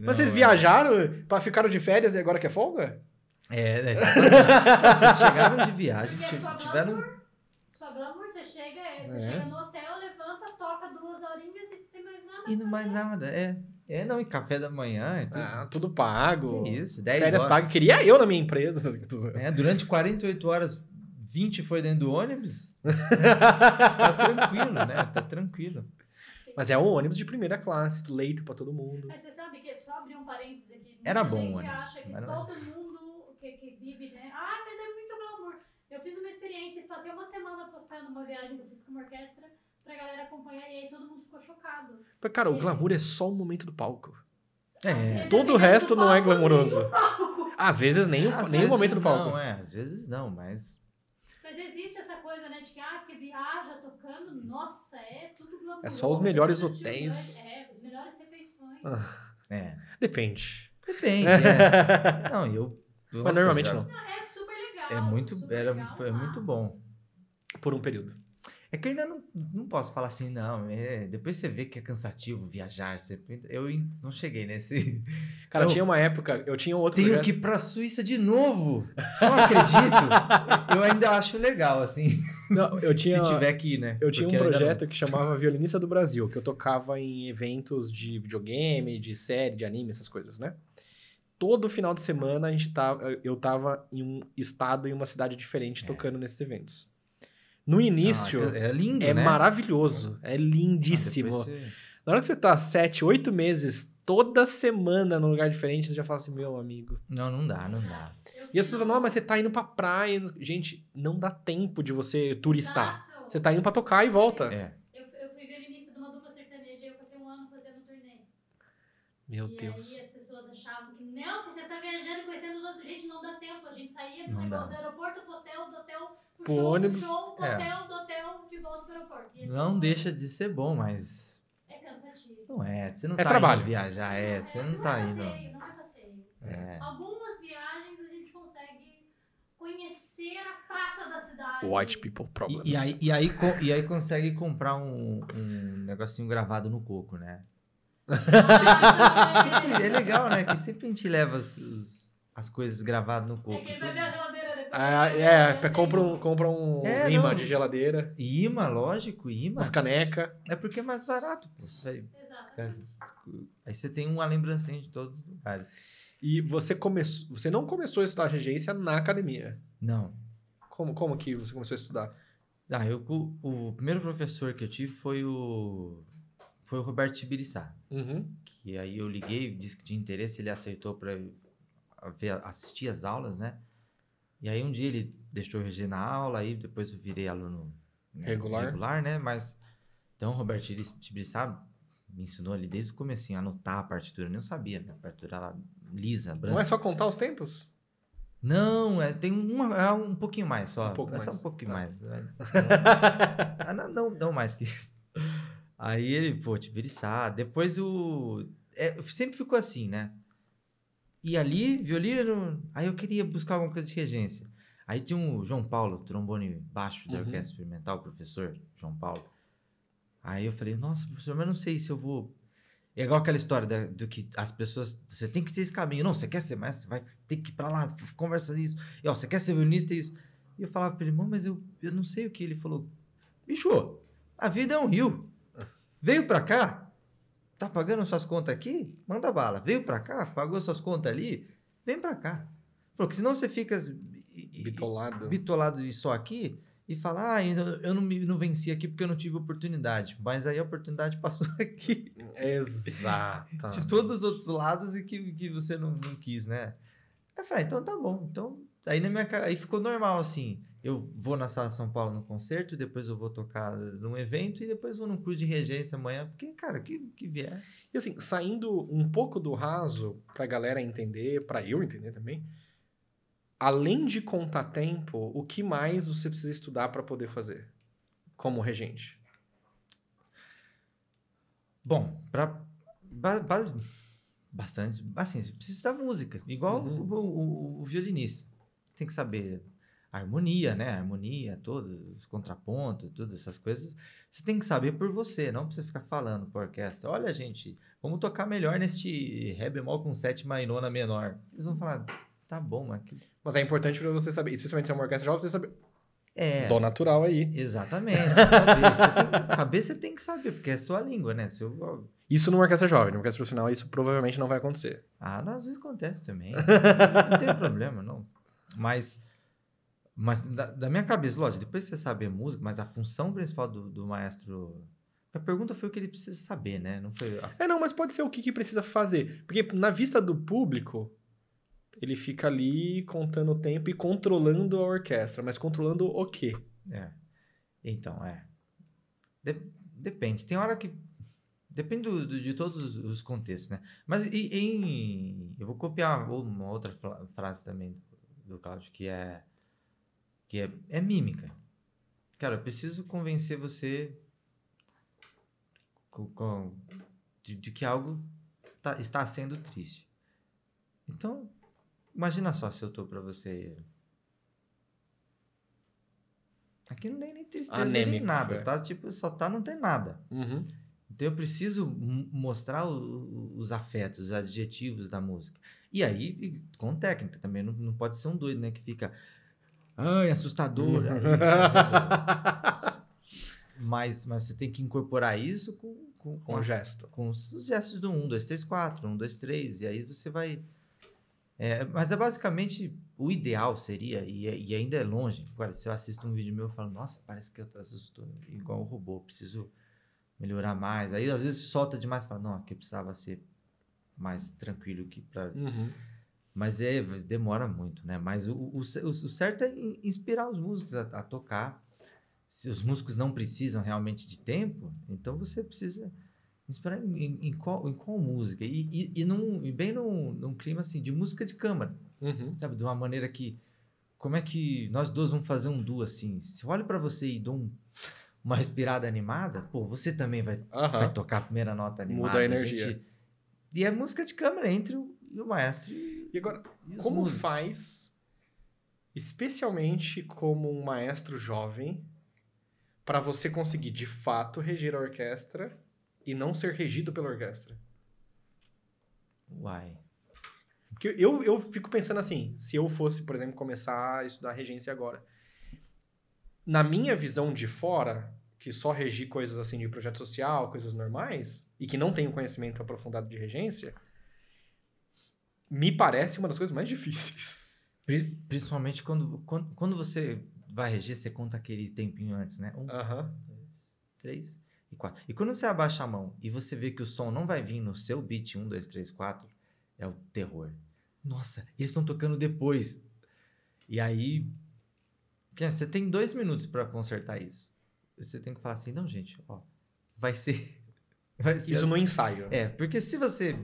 [SPEAKER 1] Mas vocês é. viajaram, pra, ficaram de férias e agora que é folga? É, é
[SPEAKER 2] Vocês chegaram de viagem, é só tiveram.
[SPEAKER 4] só glamour, você chega, é, você chega no hotel, levanta, toca duas horinhas e não
[SPEAKER 2] tem mais nada. E não mais nada, é. É, não, e café
[SPEAKER 1] da manhã. É tudo, ah, tudo pago. Que isso, 10 Férias horas. pagas. Queria eu na minha empresa.
[SPEAKER 2] É,
[SPEAKER 3] durante
[SPEAKER 1] 48 horas, 20 foi dentro do ônibus tá tranquilo, né? Tá tranquilo. Mas é um ônibus de primeira classe, leito para todo mundo. Mas
[SPEAKER 3] você
[SPEAKER 4] sabe que, só abrir um parênteses aqui, Era bom, gente ônibus, acha que todo é. mundo que, que vive, né? Ah, mas é muito glamour. Eu fiz uma experiência, passei uma semana postando uma viagem que eu fiz com uma orquestra pra galera acompanhar e
[SPEAKER 1] aí todo mundo ficou chocado. Mas, cara, o glamour é só o momento do palco. É. Todo é o resto não é glamouroso. Às vezes nem, às nem vezes o momento não, do palco.
[SPEAKER 2] é, às vezes não, mas
[SPEAKER 4] mas existe essa coisa, né, de que, ah, que viaja ah, tocando, nossa, é tudo glamour.
[SPEAKER 2] É só os melhores hotéis.
[SPEAKER 1] É, os melhores
[SPEAKER 4] refeições.
[SPEAKER 1] Ah. é. Depende. Depende,
[SPEAKER 3] é. Não, eu... Mas normalmente já... não. não é super legal. É muito, era, legal, foi mas... muito bom.
[SPEAKER 2] Por um período. É que eu ainda não, não posso falar assim, não. É, depois você vê que é cansativo viajar. Você, eu não cheguei
[SPEAKER 1] nesse. Cara, eu, tinha uma época, eu tinha outro. Tenho projeto. que ir pra Suíça de novo. Não acredito. eu ainda acho legal, assim. Não, eu tinha. Se tiver aqui, né? Eu Porque tinha um projeto que chamava Violinista do Brasil, que eu tocava em eventos de videogame, de série, de anime, essas coisas, né? Todo final de semana a gente tava, eu tava em um estado, em uma cidade diferente, é. tocando nesses eventos. No início, ah, é, lindo, é né? maravilhoso, é ah, lindíssimo. Ah, você... Na hora que você tá sete, oito meses, toda semana num lugar diferente, você já fala assim, meu amigo. Não, não dá, não dá. E as pessoas falam, não, mas você tá indo pra praia. Gente, não dá tempo de você turistar. Exato. Você tá indo pra tocar e volta. É.
[SPEAKER 4] Eu, eu fui violinista de uma dupla sertaneja e eu passei um ano fazendo turnê. Meu e Deus. E aí as pessoas achavam que, não, que você tá viajando, conhecendo outros. Gente, não dá tempo. A gente saía do, não do aeroporto pro hotel, do hotel pro show, ônibus. Show, do é. do hotel, de volta pro aeroporto. Assim,
[SPEAKER 2] não é deixa de ser bom, mas.
[SPEAKER 4] É cansativo. Não é, você não é tá trabalho.
[SPEAKER 2] indo viajar, é, você é, não, não tá é passeio, indo.
[SPEAKER 4] Não é passeio, é. Algumas viagens a gente consegue conhecer a praça da cidade.
[SPEAKER 2] White people
[SPEAKER 1] problems. E, e aí, e, aí,
[SPEAKER 2] e aí consegue comprar um, um negocinho gravado no coco, né? é legal, né? Que sempre a gente leva as, as coisas gravadas no é coco. É
[SPEAKER 4] quem vai ver a geladeira
[SPEAKER 2] ah, é, é, compra um, compra um é, imã de geladeira. Imã, lógico, imã.
[SPEAKER 1] Umas caneca. É porque é mais barato. Pô. Você Aí você tem uma lembrancinha de todos os lugares. E você começou, você não começou a estudar regência na academia? Não. Como, como que você começou a estudar? Ah, eu, o, o primeiro professor
[SPEAKER 2] que eu tive foi o foi o Roberto Tibiriçá. Uhum. Que aí eu liguei, disse que tinha interesse, ele aceitou para assistir as aulas, né? E aí um dia ele deixou eu reger na aula, aí depois eu virei aluno né, regular. regular, né? Mas então o Roberto Tibriçá me ensinou ali desde o começo a anotar a partitura, eu nem sabia, a partitura era lisa, branca. Não é só contar os tempos? Não, é, tem uma, é um pouquinho mais só. Um pouco é mais. só um pouquinho tá. né. ah. mais. Não, não, não, não, mais que isso. Aí ele, pô, Tibriçá. Depois o. É, sempre ficou assim, né? E ali, violino. Aí eu queria buscar alguma coisa de regência. Aí tinha o um João Paulo, trombone baixo da uhum. Orquestra Experimental, professor João Paulo. Aí eu falei, nossa, professor, mas não sei se eu vou. É igual aquela história do que as pessoas. Você tem que ter esse caminho. Não, você quer ser mestre, você vai ter que ir pra lá, conversa isso. E, ó, você quer ser violinista, isso. E eu falava pra ele, irmão, mas eu, eu não sei o que. Ele falou, bicho, a vida é um rio. Veio pra cá, Tá pagando suas contas aqui? Manda bala. Veio para cá, pagou suas contas ali? Vem para cá. Porque senão você fica bitolado. bitolado e só aqui e fala, ah, eu não, me, não venci aqui porque eu não tive oportunidade. Mas aí a oportunidade passou aqui. Exato. De todos os outros lados e que, que você não, não quis, né? Aí eu falei, ah, então tá bom. Então, aí, na minha, aí ficou normal, assim eu vou na Sala São Paulo no concerto, depois eu vou tocar num evento
[SPEAKER 1] e depois vou num curso de regência amanhã, porque, cara, que, que vier. E assim, saindo um pouco do raso, pra galera entender, pra eu entender também, além de contar tempo, o que mais você precisa estudar para poder fazer como regente? Bom, pra. base,
[SPEAKER 2] bastante. Assim, você precisa estudar música, igual uhum. o, o, o violinista. Tem que saber a harmonia, né? A harmonia, todos os contrapontos, todas essas coisas, você tem que saber por você, não precisa ficar falando para orquestra. Olha, gente, vamos tocar melhor neste ré bemol com sétima e nona menor.
[SPEAKER 1] Eles vão falar, tá bom, mas... Mas é importante
[SPEAKER 2] para você saber, especialmente se é uma orquestra jovem, você saber...
[SPEAKER 1] É, Dó natural aí. Exatamente. Saber. você saber, você tem que saber, porque é sua língua, né? Seu... Isso numa orquestra jovem, numa orquestra profissional, isso provavelmente não vai acontecer. Ah,
[SPEAKER 2] às vezes acontece também.
[SPEAKER 1] não tem problema, não. Mas
[SPEAKER 2] mas da, da, minha cabeça, lógico, depois que você sabe a música, mas a função principal do, do maestro.
[SPEAKER 1] A pergunta foi o que ele precisa saber, né? Não foi a... É, não, mas pode ser o que, que precisa fazer. Porque na vista do público, ele fica ali contando o tempo e controlando a orquestra. Mas controlando o quê? É. Então, é.
[SPEAKER 2] De depende. Tem hora que. Depende do, de todos os contextos, né? Mas e, em. Eu vou copiar uma outra frase também do Cláudio, que é que é, é mímica. Cara, eu preciso convencer você com, com, de, de, que algo tá, está sendo triste. Então, imagina só se eu tô para você. Aqui não tem nem tristeza Anêmico, nem nada, é. tá? Tipo, só tá, não tem nada. Uhum. Então eu preciso mostrar o, os afetos, os adjetivos da música. E aí, com técnica também, não, não pode ser um doido, né? Que fica Ai, assustador. Assim, mas, mas você tem que incorporar isso com, com, com um a, gesto. Com os, gestos do 1, 2, 3, 4, 1, 2, 3. E aí você vai. É, mas é basicamente o ideal seria, e, é, e, ainda é longe. Agora, se eu assisto um vídeo meu eu falo, nossa, parece que eu estou igual um robô, preciso melhorar mais. Aí às vezes solta demais e fala, não, aqui precisava ser mais tranquilo que para. Uhum. Mas é, demora muito, né? Mas o, o, o, certo é inspirar os músicos a, a, tocar. Se os músicos não precisam realmente de tempo, então você precisa inspirar em, em, qual, em qual música. E, e, e, num, e bem num, num, clima assim, de música de câmara. Uhum. Sabe? De uma maneira que. Como é que nós dois vamos fazer um duo assim? Se eu olho para você e dou um, uma respirada animada, pô, você também vai, uhum. vai tocar a primeira nota animada. Muda a energia. A gente, e é música de
[SPEAKER 1] câmara entre o, o maestro e e agora, e como faz, especialmente como um maestro jovem, para você conseguir de fato reger a orquestra e não ser regido pela orquestra? Uai. Porque eu, eu fico pensando assim, se eu fosse, por exemplo, começar a estudar regência agora, na minha visão de fora, que só regi coisas assim de projeto social, coisas normais, e que não tenho conhecimento aprofundado de regência, me parece uma das coisas mais difíceis. Principalmente quando,
[SPEAKER 2] quando, quando você vai reger, você conta aquele tempinho antes, né? Um, dois, três e quatro. E quando você abaixa a mão e você vê que o som não vai vir no seu beat, um, dois, três, quatro, é o terror. Nossa, eles estão tocando depois. E aí, você tem dois minutos para consertar isso. Você tem que falar assim, não, gente, ó, vai ser... Vai ser isso assim. no ensaio. É, porque se
[SPEAKER 1] você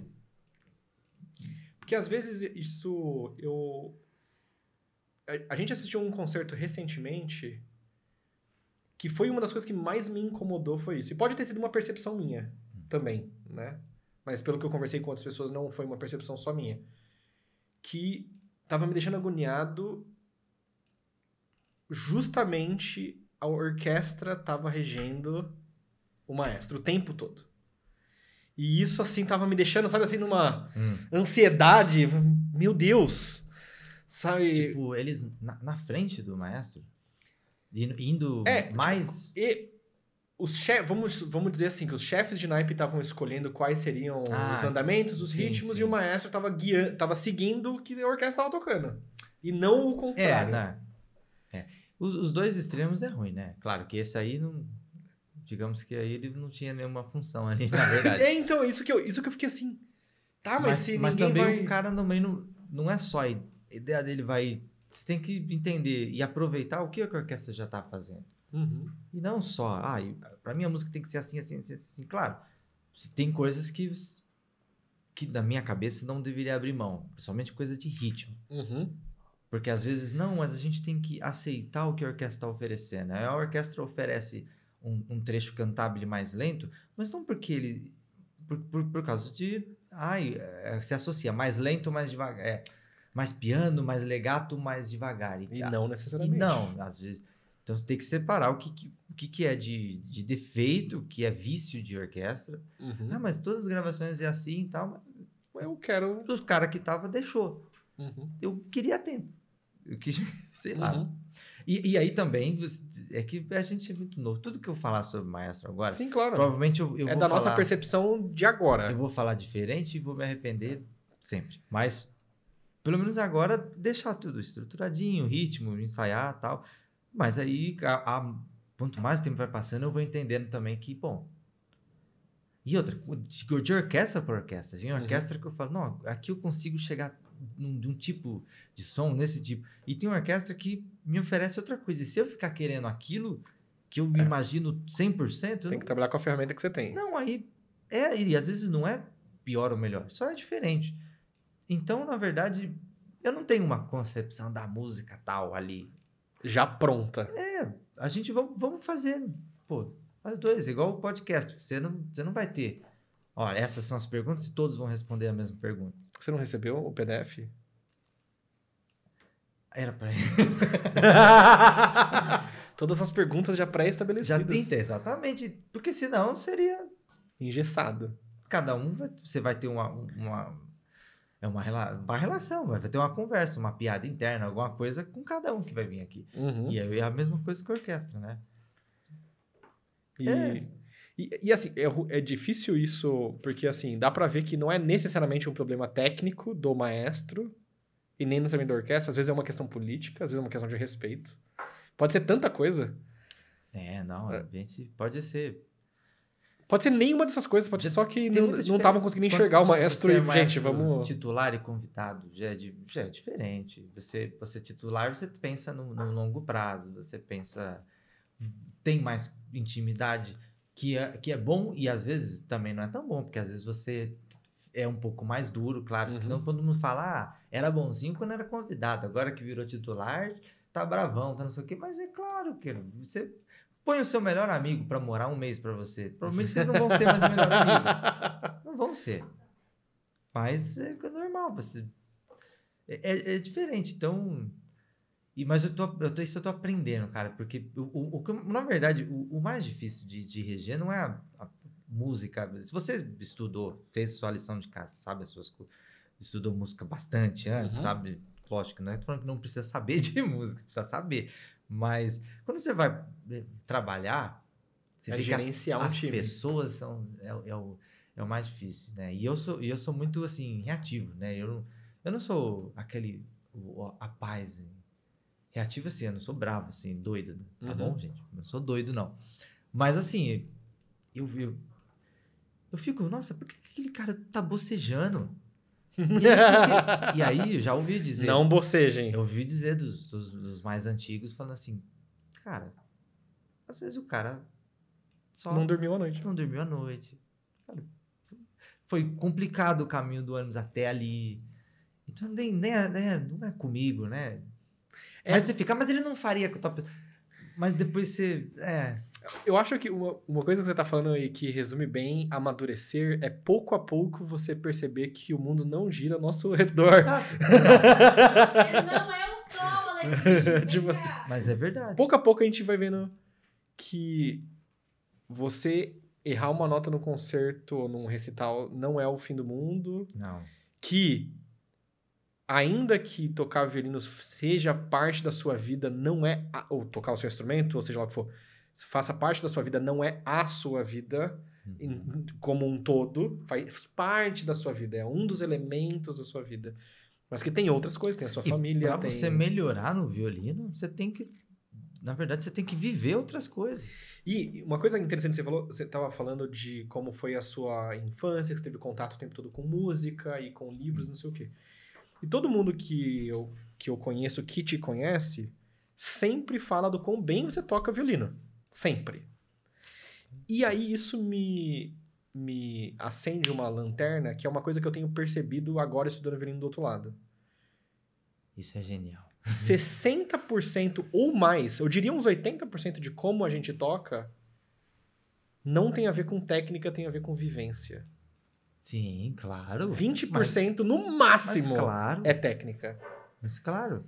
[SPEAKER 1] porque às vezes isso eu a, gente assistiu um concerto recentemente que foi uma das coisas que mais me incomodou foi isso. E pode ter sido uma percepção minha também, né? Mas pelo que eu conversei com outras pessoas não foi uma percepção só minha. Que tava me deixando agoniado justamente a orquestra tava regendo o maestro o tempo todo. E isso, assim, tava me deixando, sabe, assim, numa hum. ansiedade. Meu Deus! Sabe? Tipo, eles na, na
[SPEAKER 2] frente do maestro, indo é, tipo, mais.
[SPEAKER 1] Tipo, e os chefes, vamos, vamos dizer assim, que os chefes de naipe estavam escolhendo quais seriam ah, os andamentos, os sim, ritmos, sim. e o maestro tava, guiando, tava seguindo o que a orquestra estava tocando. E não o é, contrário. É, né?
[SPEAKER 2] É. Os, os dois extremos é ruim, né? Claro que esse aí não digamos que aí ele não tinha nenhuma função ali, na verdade.
[SPEAKER 1] é, então, isso que eu, isso que eu fiquei assim. Tá, mas, mas se Mas também vai... o cara
[SPEAKER 2] também não, não é só a ideia dele vai... Você tem que entender e aproveitar o que a orquestra já tá fazendo. Uhum. E não só, ah, pra mim a música tem que ser assim, assim, assim, assim. Claro, tem coisas que, que na minha cabeça não deveria abrir mão. Principalmente coisa de ritmo. Uhum. Porque às vezes, não, mas a gente tem que aceitar o que a orquestra está oferecendo. A orquestra oferece um, um trecho cantável mais lento, mas não porque ele. Por, por, por causa de. Ai, é, se associa mais lento, mais devagar. É, mais piano, mais legato, mais devagar. E, e não necessariamente. E não, às vezes. Então você tem que separar o que, que o que, que é de, de defeito, o que é vício de orquestra. Uhum. Ah, mas todas as gravações é assim e tal. Eu quero. O cara que tava deixou. Uhum. Eu queria tempo. Eu queria, sei uhum. lá. E, e aí também, é que a gente é muito novo. Tudo que eu falar sobre Maestro agora. Sim, claro. Né? Provavelmente eu, eu é vou. É da falar, nossa percepção de agora. Eu vou falar diferente e vou me arrepender sempre. Mas, pelo menos agora, deixar tudo estruturadinho, ritmo, ensaiar tal. Mas aí, a, a, quanto mais o tempo vai passando, eu vou entendendo também que, bom, e outra, de orquestra para orquestra. Tem uhum. orquestra uhum. que eu falo, não, aqui eu consigo chegar de um tipo de som, nesse tipo. E tem uma orquestra que me oferece outra coisa. E se eu ficar querendo aquilo que eu é. imagino 100%... Tem que não... trabalhar com a ferramenta que você tem. Não, aí... É, e às vezes não é pior ou melhor, só é diferente. Então, na verdade, eu não tenho uma concepção da música tal ali. Já pronta. É, a gente vamos, vamos fazer. Pô, as dois, igual o podcast. Você não, você não vai ter. Olha, essas são as perguntas e todos vão responder a mesma pergunta.
[SPEAKER 1] Você não recebeu o PDF? Era pra Todas as perguntas já pré-estabelecidas. Já tem, exatamente.
[SPEAKER 2] Porque senão seria.
[SPEAKER 1] Engessado. Cada um, vai, você vai ter uma. uma
[SPEAKER 2] é uma, uma relação, vai ter uma conversa, uma piada interna, alguma coisa com cada um que vai vir aqui. Uhum. E é, é a mesma
[SPEAKER 1] coisa que a orquestra, né? E... É. E, e assim, é, é, difícil isso, porque assim, dá para ver que não é necessariamente um problema técnico do maestro, e nem necessariamente da orquestra, às vezes é uma questão política, às vezes é uma questão de respeito. Pode ser tanta coisa. É, não, é. gente pode ser. Pode ser nenhuma dessas coisas, pode ser só que não estavam conseguindo enxergar o maestro e, é maestro, gente, vamos...
[SPEAKER 2] Titular e convidado já é, de, já é diferente. Você, você é titular, você pensa no, no longo prazo, você pensa... Tem mais intimidade que é, que é bom e às vezes também não é tão bom, porque às vezes você é um pouco mais duro, claro. Uhum. Então, todo mundo fala, ah, era bonzinho quando era convidado, agora que virou titular, tá bravão, tá não sei o quê. Mas é claro que você põe o seu melhor amigo para morar um mês para você. Provavelmente vocês não vão ser mais melhores amigos. Não vão ser. Mas é normal, você. É, é, é diferente. Então, e, mas eu tô, eu tô, isso eu tô aprendendo, cara, porque o, o, o na verdade, o, o, mais difícil de, de reger não é a, a, música. Se você estudou, fez sua lição de casa, sabe as suas coisas, estudou música bastante antes, uhum. sabe? Lógico, não é falando que não precisa saber de música, precisa saber. Mas quando você vai eh, trabalhar, você é vê que as, um as pessoas são é, é, o, é o mais difícil, né? E eu sou, eu sou muito assim reativo, né? Eu, eu não sou aquele a paz Reativo assim, eu não sou bravo, assim, doido, né? tá uhum. bom, gente? Eu não sou doido, não. Mas assim, eu, eu, eu fico, nossa, por que aquele cara tá bocejando? E aí, e aí, eu já ouvi dizer. Não bocejem. Eu ouvi dizer dos, dos, dos, mais antigos falando assim, cara, às vezes o cara
[SPEAKER 1] só. Não dormiu
[SPEAKER 2] à noite. Não dormiu à noite. foi complicado o caminho do ônibus até ali. Então nem, nem, é, nem é, não é comigo, né? É. Mas você fica, ah, mas ele não faria com o top.
[SPEAKER 1] Mas depois você. É. Eu acho que uma, uma coisa que você tá falando e que resume bem amadurecer é pouco a pouco você perceber que o mundo não gira ao nosso redor. Exato. você não é o sol, Alecrim. mas é verdade. Pouco a pouco a gente vai vendo que você errar uma nota no concerto ou num recital não é o fim do mundo. Não. Que ainda que tocar violino seja parte da sua vida, não é. A, ou tocar o seu instrumento, ou seja lá o que for, faça parte da sua vida, não é a sua vida uhum. em, como um todo, faz parte da sua vida, é um dos elementos da sua vida. Mas que tem outras coisas, tem a sua e família. Pra tem... você melhorar no violino, você tem que. Na verdade, você tem que viver outras coisas. E uma coisa interessante, você falou, você estava falando de como foi a sua infância, que você teve contato o tempo todo com música e com livros, uhum. não sei o quê. E todo mundo que eu, que eu conheço, que te conhece, sempre fala do quão bem você toca violino. Sempre. E aí isso me, me acende uma lanterna, que é uma coisa que eu tenho percebido agora estudando violino do outro lado.
[SPEAKER 2] Isso é genial.
[SPEAKER 1] 60% ou mais, eu diria uns 80% de como a gente toca,
[SPEAKER 2] não tem a ver
[SPEAKER 1] com técnica, tem a ver com vivência.
[SPEAKER 2] Sim, claro. 20% mas, no máximo claro, é
[SPEAKER 1] técnica.
[SPEAKER 2] Mas claro.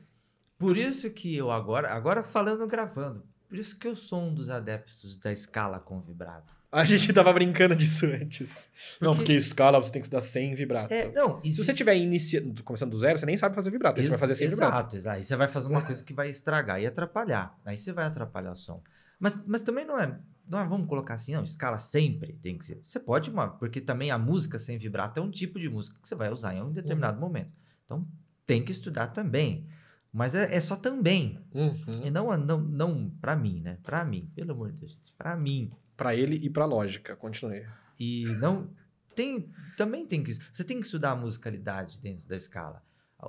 [SPEAKER 2] Por isso que eu agora,
[SPEAKER 1] agora falando gravando,
[SPEAKER 2] por isso que eu sou um dos adeptos da escala com vibrato.
[SPEAKER 1] A gente tava brincando disso antes. Porque... Não, porque escala você tem que estudar sem vibrato. É, não, existe... Se você tiver iniciando, começando do zero, você nem sabe fazer vibrato. Ex aí você vai fazer sem exato, vibrato. Exato, Aí você vai fazer uma coisa que vai estragar
[SPEAKER 2] e atrapalhar. Aí você vai atrapalhar o som. Mas, mas também não é não ah, vamos colocar assim, não, escala sempre tem que ser. Você pode, porque também a música sem vibrato é um tipo de música que você vai usar em um determinado uhum. momento. Então, tem que estudar também. Mas é, é só também. Uhum. E não, não, não para mim, né? Para mim, pelo amor de Deus, Para mim. Para ele e para lógica, continue. E não tem também tem que você tem que estudar a musicalidade dentro da escala,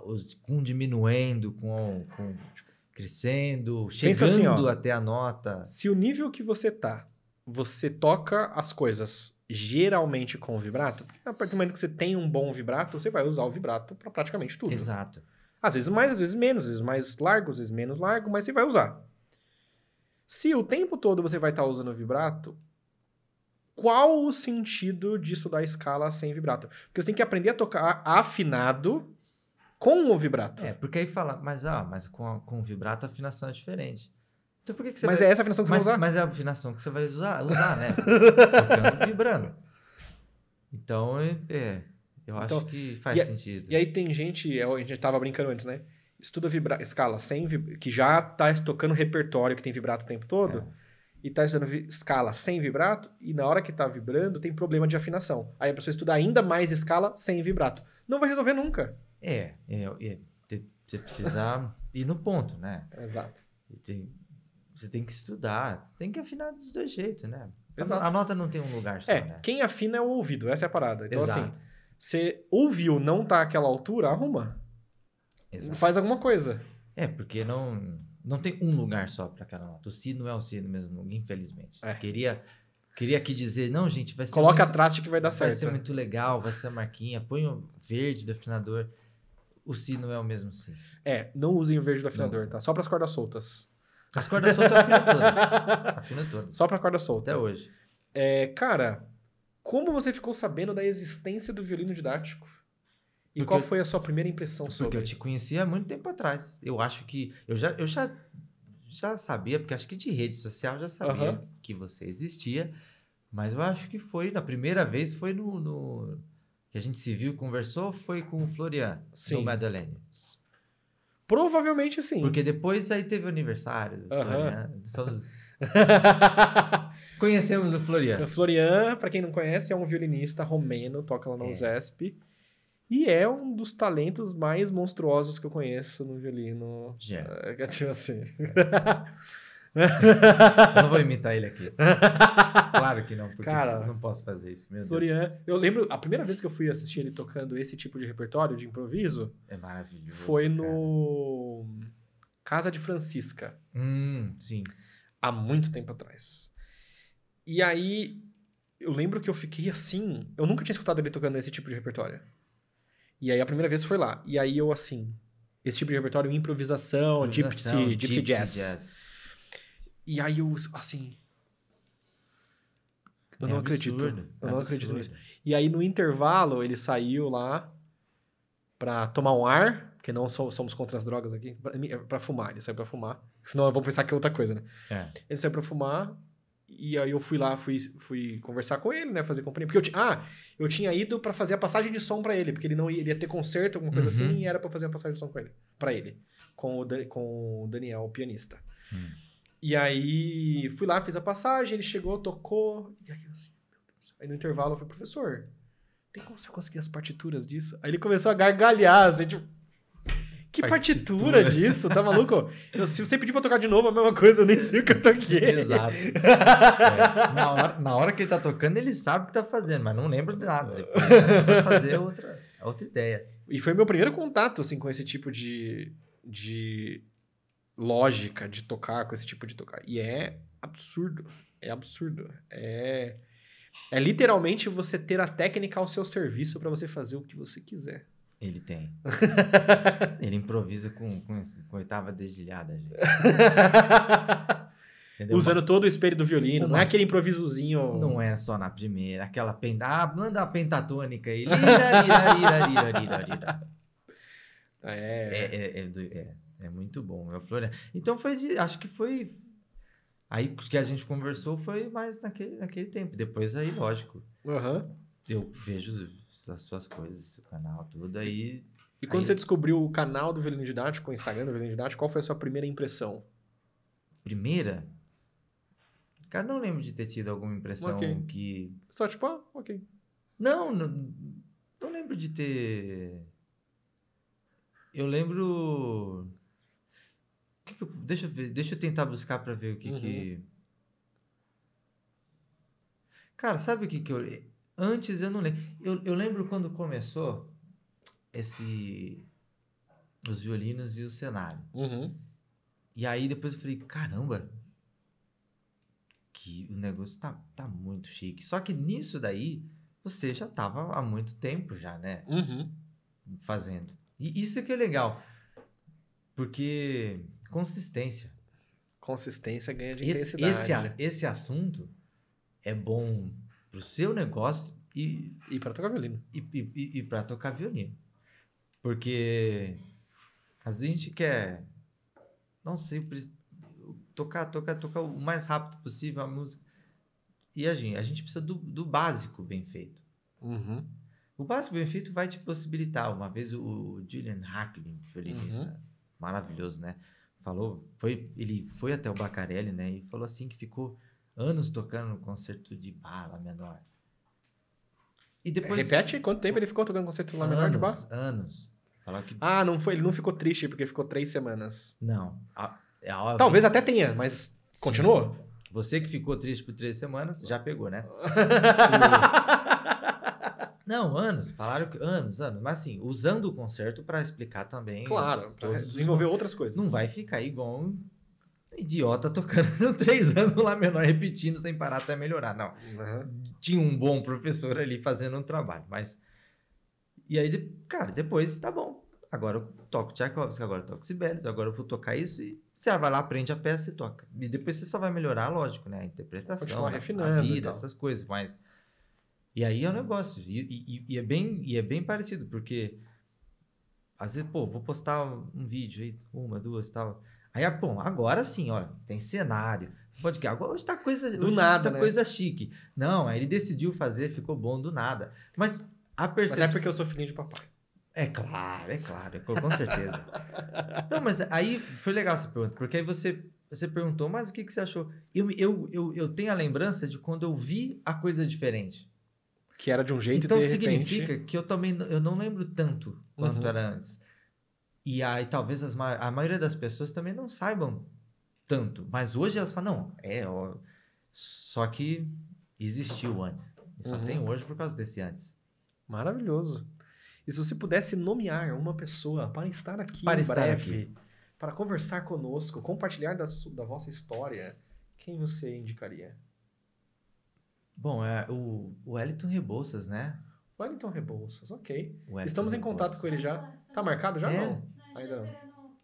[SPEAKER 2] Os, com diminuendo, com, com tipo, crescendo, assim, chegando assim, ó, até
[SPEAKER 1] a nota. Se o nível que você tá, você toca as coisas geralmente com o vibrato, a partir do momento que você tem um bom vibrato, você vai usar o vibrato para praticamente tudo. Exato. Às vezes mais, às vezes menos, às vezes mais largo, às vezes menos largo, mas você vai usar. Se o tempo todo você vai estar tá usando o vibrato, qual o sentido de estudar escala sem vibrato? Porque você tem que aprender a tocar afinado com o vibrato. É, porque aí fala, mas ah, mas com, a, com o vibrato a afinação
[SPEAKER 2] é diferente.
[SPEAKER 3] Então por que, que você Mas vai... é essa afinação que mas, você vai usar?
[SPEAKER 2] Mas é a afinação que você vai usar, usar né? Tocando vibrando. Então, é, é eu então, acho que faz e, sentido.
[SPEAKER 1] E aí tem gente, é, a gente tava brincando antes, né? Estuda vibra escala sem vib... que já tá tocando repertório que tem vibrato o tempo todo. É. E tá estudando escala sem vibrato, e na hora que tá vibrando, tem problema de afinação. Aí a pessoa estuda ainda mais escala sem vibrato. Não vai resolver nunca. É,
[SPEAKER 2] é, é você precisa ir no ponto, né? Exato.
[SPEAKER 1] você tem que estudar, tem que
[SPEAKER 2] afinar dos dois jeitos, né?
[SPEAKER 1] Exato. A, a nota não tem um lugar só, é, né? Quem afina é o ouvido, essa é a parada. Então, assim, Exato. assim, você ouviu, não tá àquela altura, arruma. Exato. Faz alguma coisa. É, porque não, não
[SPEAKER 2] tem um lugar só para aquela nota. O si não é o si mesmo infelizmente. É. Queria Queria aqui dizer, não, gente, vai ser. Coloca muito, traste que vai dar vai certo. Vai ser muito legal, vai ser a marquinha, põe o verde do afinador. O si não é o mesmo si.
[SPEAKER 1] É, não usem o verde do afinador, não. tá? Só para as cordas soltas. As cordas soltas afina todas. Afina todas. Só para corda solta. Até hoje. É, cara, como você ficou sabendo da existência do violino didático? E porque
[SPEAKER 2] qual foi a sua primeira impressão sobre? Porque eu te conhecia há muito tempo atrás. Eu acho que eu já, eu já, já sabia, porque acho que de rede social já sabia uhum. que você existia, mas eu acho que foi na primeira vez foi no, no que a gente se viu e conversou foi com o Florian, sim. do Madeleine. Provavelmente sim. Porque depois aí teve o
[SPEAKER 1] aniversário do uh -huh. Florian. Conhecemos o Florian. O Florian, para quem não conhece, é um violinista romeno, toca lá no é. E é um dos talentos mais monstruosos que eu conheço no violino. Yeah. É, tipo assim. É. eu não vou imitar ele aqui. Claro que não, porque Cara, não posso fazer isso. mesmo. Florian, Deus. eu lembro, a primeira vez que eu fui assistir ele tocando esse tipo de repertório de improviso. É maravilhoso. Foi no. Cara. Casa de Francisca. Hum, sim. Há muito tempo atrás. E aí, eu lembro que eu fiquei assim. Eu nunca tinha escutado ele tocando esse tipo de repertório. E aí, a primeira vez foi lá. E aí, eu assim. Esse tipo de repertório, improvisação, improvisação gypsy, gypsy, gypsy jazz. jazz e aí eu, assim. Eu é não absurdo, acredito. Né? Eu é não absurdo. acredito nisso. E aí no intervalo ele saiu lá pra tomar um ar, porque não somos contra as drogas aqui, pra, é pra fumar. Ele saiu pra fumar. Senão eu vou pensar que é outra coisa, né? É. Ele saiu pra fumar. E aí eu fui lá, fui, fui conversar com ele, né? Fazer companhia. Porque eu tinha. Ah, eu tinha ido para fazer a passagem de som para ele, porque ele não ia, ele ia ter concerto, alguma coisa uhum. assim, e era para fazer a passagem de som com ele, para ele. Com o, com o Daniel, o pianista. Hum. E aí fui lá, fiz a passagem, ele chegou, tocou. E aí eu assim, meu Deus. Aí no intervalo eu falei, professor, tem como você conseguir as partituras disso? Aí ele começou a gargalhar, assim, tipo. Que partitura, partitura disso, tá maluco? Eu, se você pedir pra tocar de novo a mesma coisa, eu nem sei o que eu toquei. Exato. É. Na, hora, na, hora, que ele tá tocando, ele sabe o que tá fazendo, mas não lembro de nada. Depois, vai fazer outra, outra ideia. E foi meu primeiro contato, assim, com esse tipo de, de lógica de tocar, com esse tipo de tocar. E é absurdo. É absurdo. É. É literalmente você ter a técnica ao seu serviço para você fazer o que você quiser. Ele tem.
[SPEAKER 2] Ele improvisa com, com, com oitava dedilhada, gente.
[SPEAKER 1] Usando todo o espelho do violino, não é aquele improvisozinho. Não é
[SPEAKER 2] só na primeira, aquela penta. Ah, manda a pentatônica aí. É. É, é, é, é. É muito bom. Eu é Florian... Então foi de, acho que foi aí que a gente conversou foi mais naquele, naquele tempo. Depois aí, lógico. Uhum. Eu vejo as suas coisas, o canal, tudo aí.
[SPEAKER 1] E quando aí... você descobriu o canal do Violino Didático, o Instagram do Violino Didático, qual foi a sua primeira impressão? Primeira? Cara, não lembro de ter tido alguma impressão okay. que. Só tipo, ah, ok. Não, não, não lembro
[SPEAKER 2] de ter. Eu lembro que, eu, deixa eu ver, deixa eu tentar buscar para ver o que uhum. que Cara, sabe o que que eu eh, antes eu não lembro. Eu, eu lembro quando começou esse os violinos e o cenário. Uhum. E aí depois eu falei, caramba, que o negócio tá, tá muito chique. Só que nisso daí você já tava há muito tempo já, né? Uhum. Fazendo. E isso que é legal. Porque Consistência. Consistência ganha de esse, intensidade. Esse, né? esse assunto é bom pro seu negócio e... E para tocar violino. E, e, e, e para tocar violino. Porque às vezes a gente quer... Não sei, tocar, tocar, tocar o mais rápido possível a música. E a gente, a gente precisa do, do básico bem feito. Uhum. O básico bem feito vai te possibilitar. Uma vez o, o Julian Hacklin, violinista, uhum. maravilhoso, né? falou, foi, ele foi até o Bacarelli, né? E falou assim que ficou anos tocando no concerto de bala menor. E depois Repete
[SPEAKER 1] quanto tempo ele ficou tocando concerto de lá menor de bar?
[SPEAKER 2] Anos. Falar que
[SPEAKER 1] Ah, não foi, ele não ficou triste porque ficou três semanas. Não.
[SPEAKER 2] A, é a, Talvez até tenha, mas Sim. continuou. Você que ficou triste por três semanas, já pegou, né? Não, anos. Falaram que anos, anos. Mas assim, usando o concerto para explicar também. Claro, para desenvolver outras coisas. Não vai ficar igual um idiota tocando três anos lá menor, repetindo sem parar até melhorar. Não. Uhum. Tinha um bom professor ali fazendo um trabalho, mas. E aí, cara, depois tá bom. Agora eu toco Tchaikovsky, agora eu toco Sibelius, agora eu vou tocar isso e você vai lá, aprende a peça e toca. E depois você só vai melhorar, lógico, né? A interpretação, né, a vida, essas coisas, mas e aí é o um negócio. E, e, e, é bem, e é bem parecido, porque às vezes, pô, vou postar um vídeo aí, uma, duas e tal. Aí, pô ah, agora sim, olha, tem cenário. Pode que agora hoje tá coisa, do hoje tá nada, tá né? coisa chique. Não, aí ele decidiu fazer, ficou bom do nada. Mas a percepção. Mas é porque eu sou filhinho de papai. É claro, é claro, é com certeza. Não, mas aí foi legal essa pergunta, porque aí você, você perguntou, mas o que, que você achou? Eu, eu, eu, eu tenho a lembrança de quando eu vi a coisa diferente que era de um jeito então, e de significa que eu também eu não lembro tanto quanto uhum. era antes. E aí talvez as, a maioria das pessoas também não saibam tanto. Mas hoje elas falam, não, é, ó, só que existiu
[SPEAKER 1] antes. E só uhum. tem hoje por causa desse antes. Maravilhoso. E se você pudesse nomear uma pessoa para estar aqui para estar breve, aqui. para conversar conosco, compartilhar da, da vossa história, quem você indicaria?
[SPEAKER 2] Bom, é o Wellington Rebouças, né?
[SPEAKER 1] Wellington Rebouças, ok. Wellington Estamos em Rebouças. contato com ele já. Ah, tá marcado já? É. Não? Ainda não.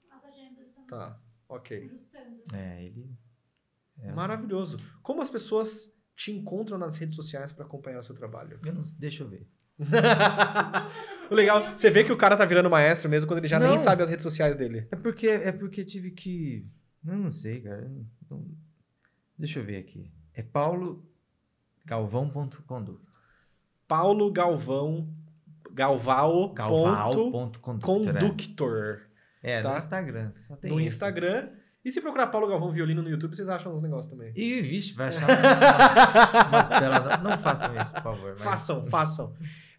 [SPEAKER 1] As agendas tá, ok. Ajustando. É, ele. É Maravilhoso. Como as pessoas te encontram nas redes sociais para acompanhar o seu trabalho? Eu não, deixa eu ver. o legal, você vê que o cara tá virando maestro mesmo quando ele já não. nem sabe as redes sociais dele.
[SPEAKER 2] É porque é porque tive que, eu não sei, cara. Deixa eu ver aqui. É Paulo
[SPEAKER 1] Galvão.conducta. Paulo Galvão Galval. Galval.conductor. Né? É, tá? no Instagram. Só tem no isso. Instagram. E se procurar Paulo Galvão Violino no YouTube, vocês acham uns negócios também. E, vixe, vai achar umas peladas. Não façam isso, por favor. Mas... Façam, façam.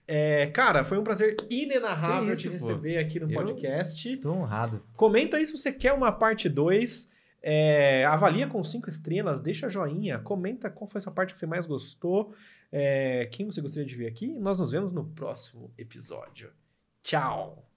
[SPEAKER 1] É, cara, foi um prazer inenarrável isso, te receber aqui no podcast. tô honrado. Comenta aí se você quer uma parte 2. É, avalia com cinco estrelas, deixa joinha, comenta qual foi a sua parte que você mais gostou,
[SPEAKER 3] é, quem você gostaria de ver aqui. Nós nos vemos no próximo episódio. Tchau!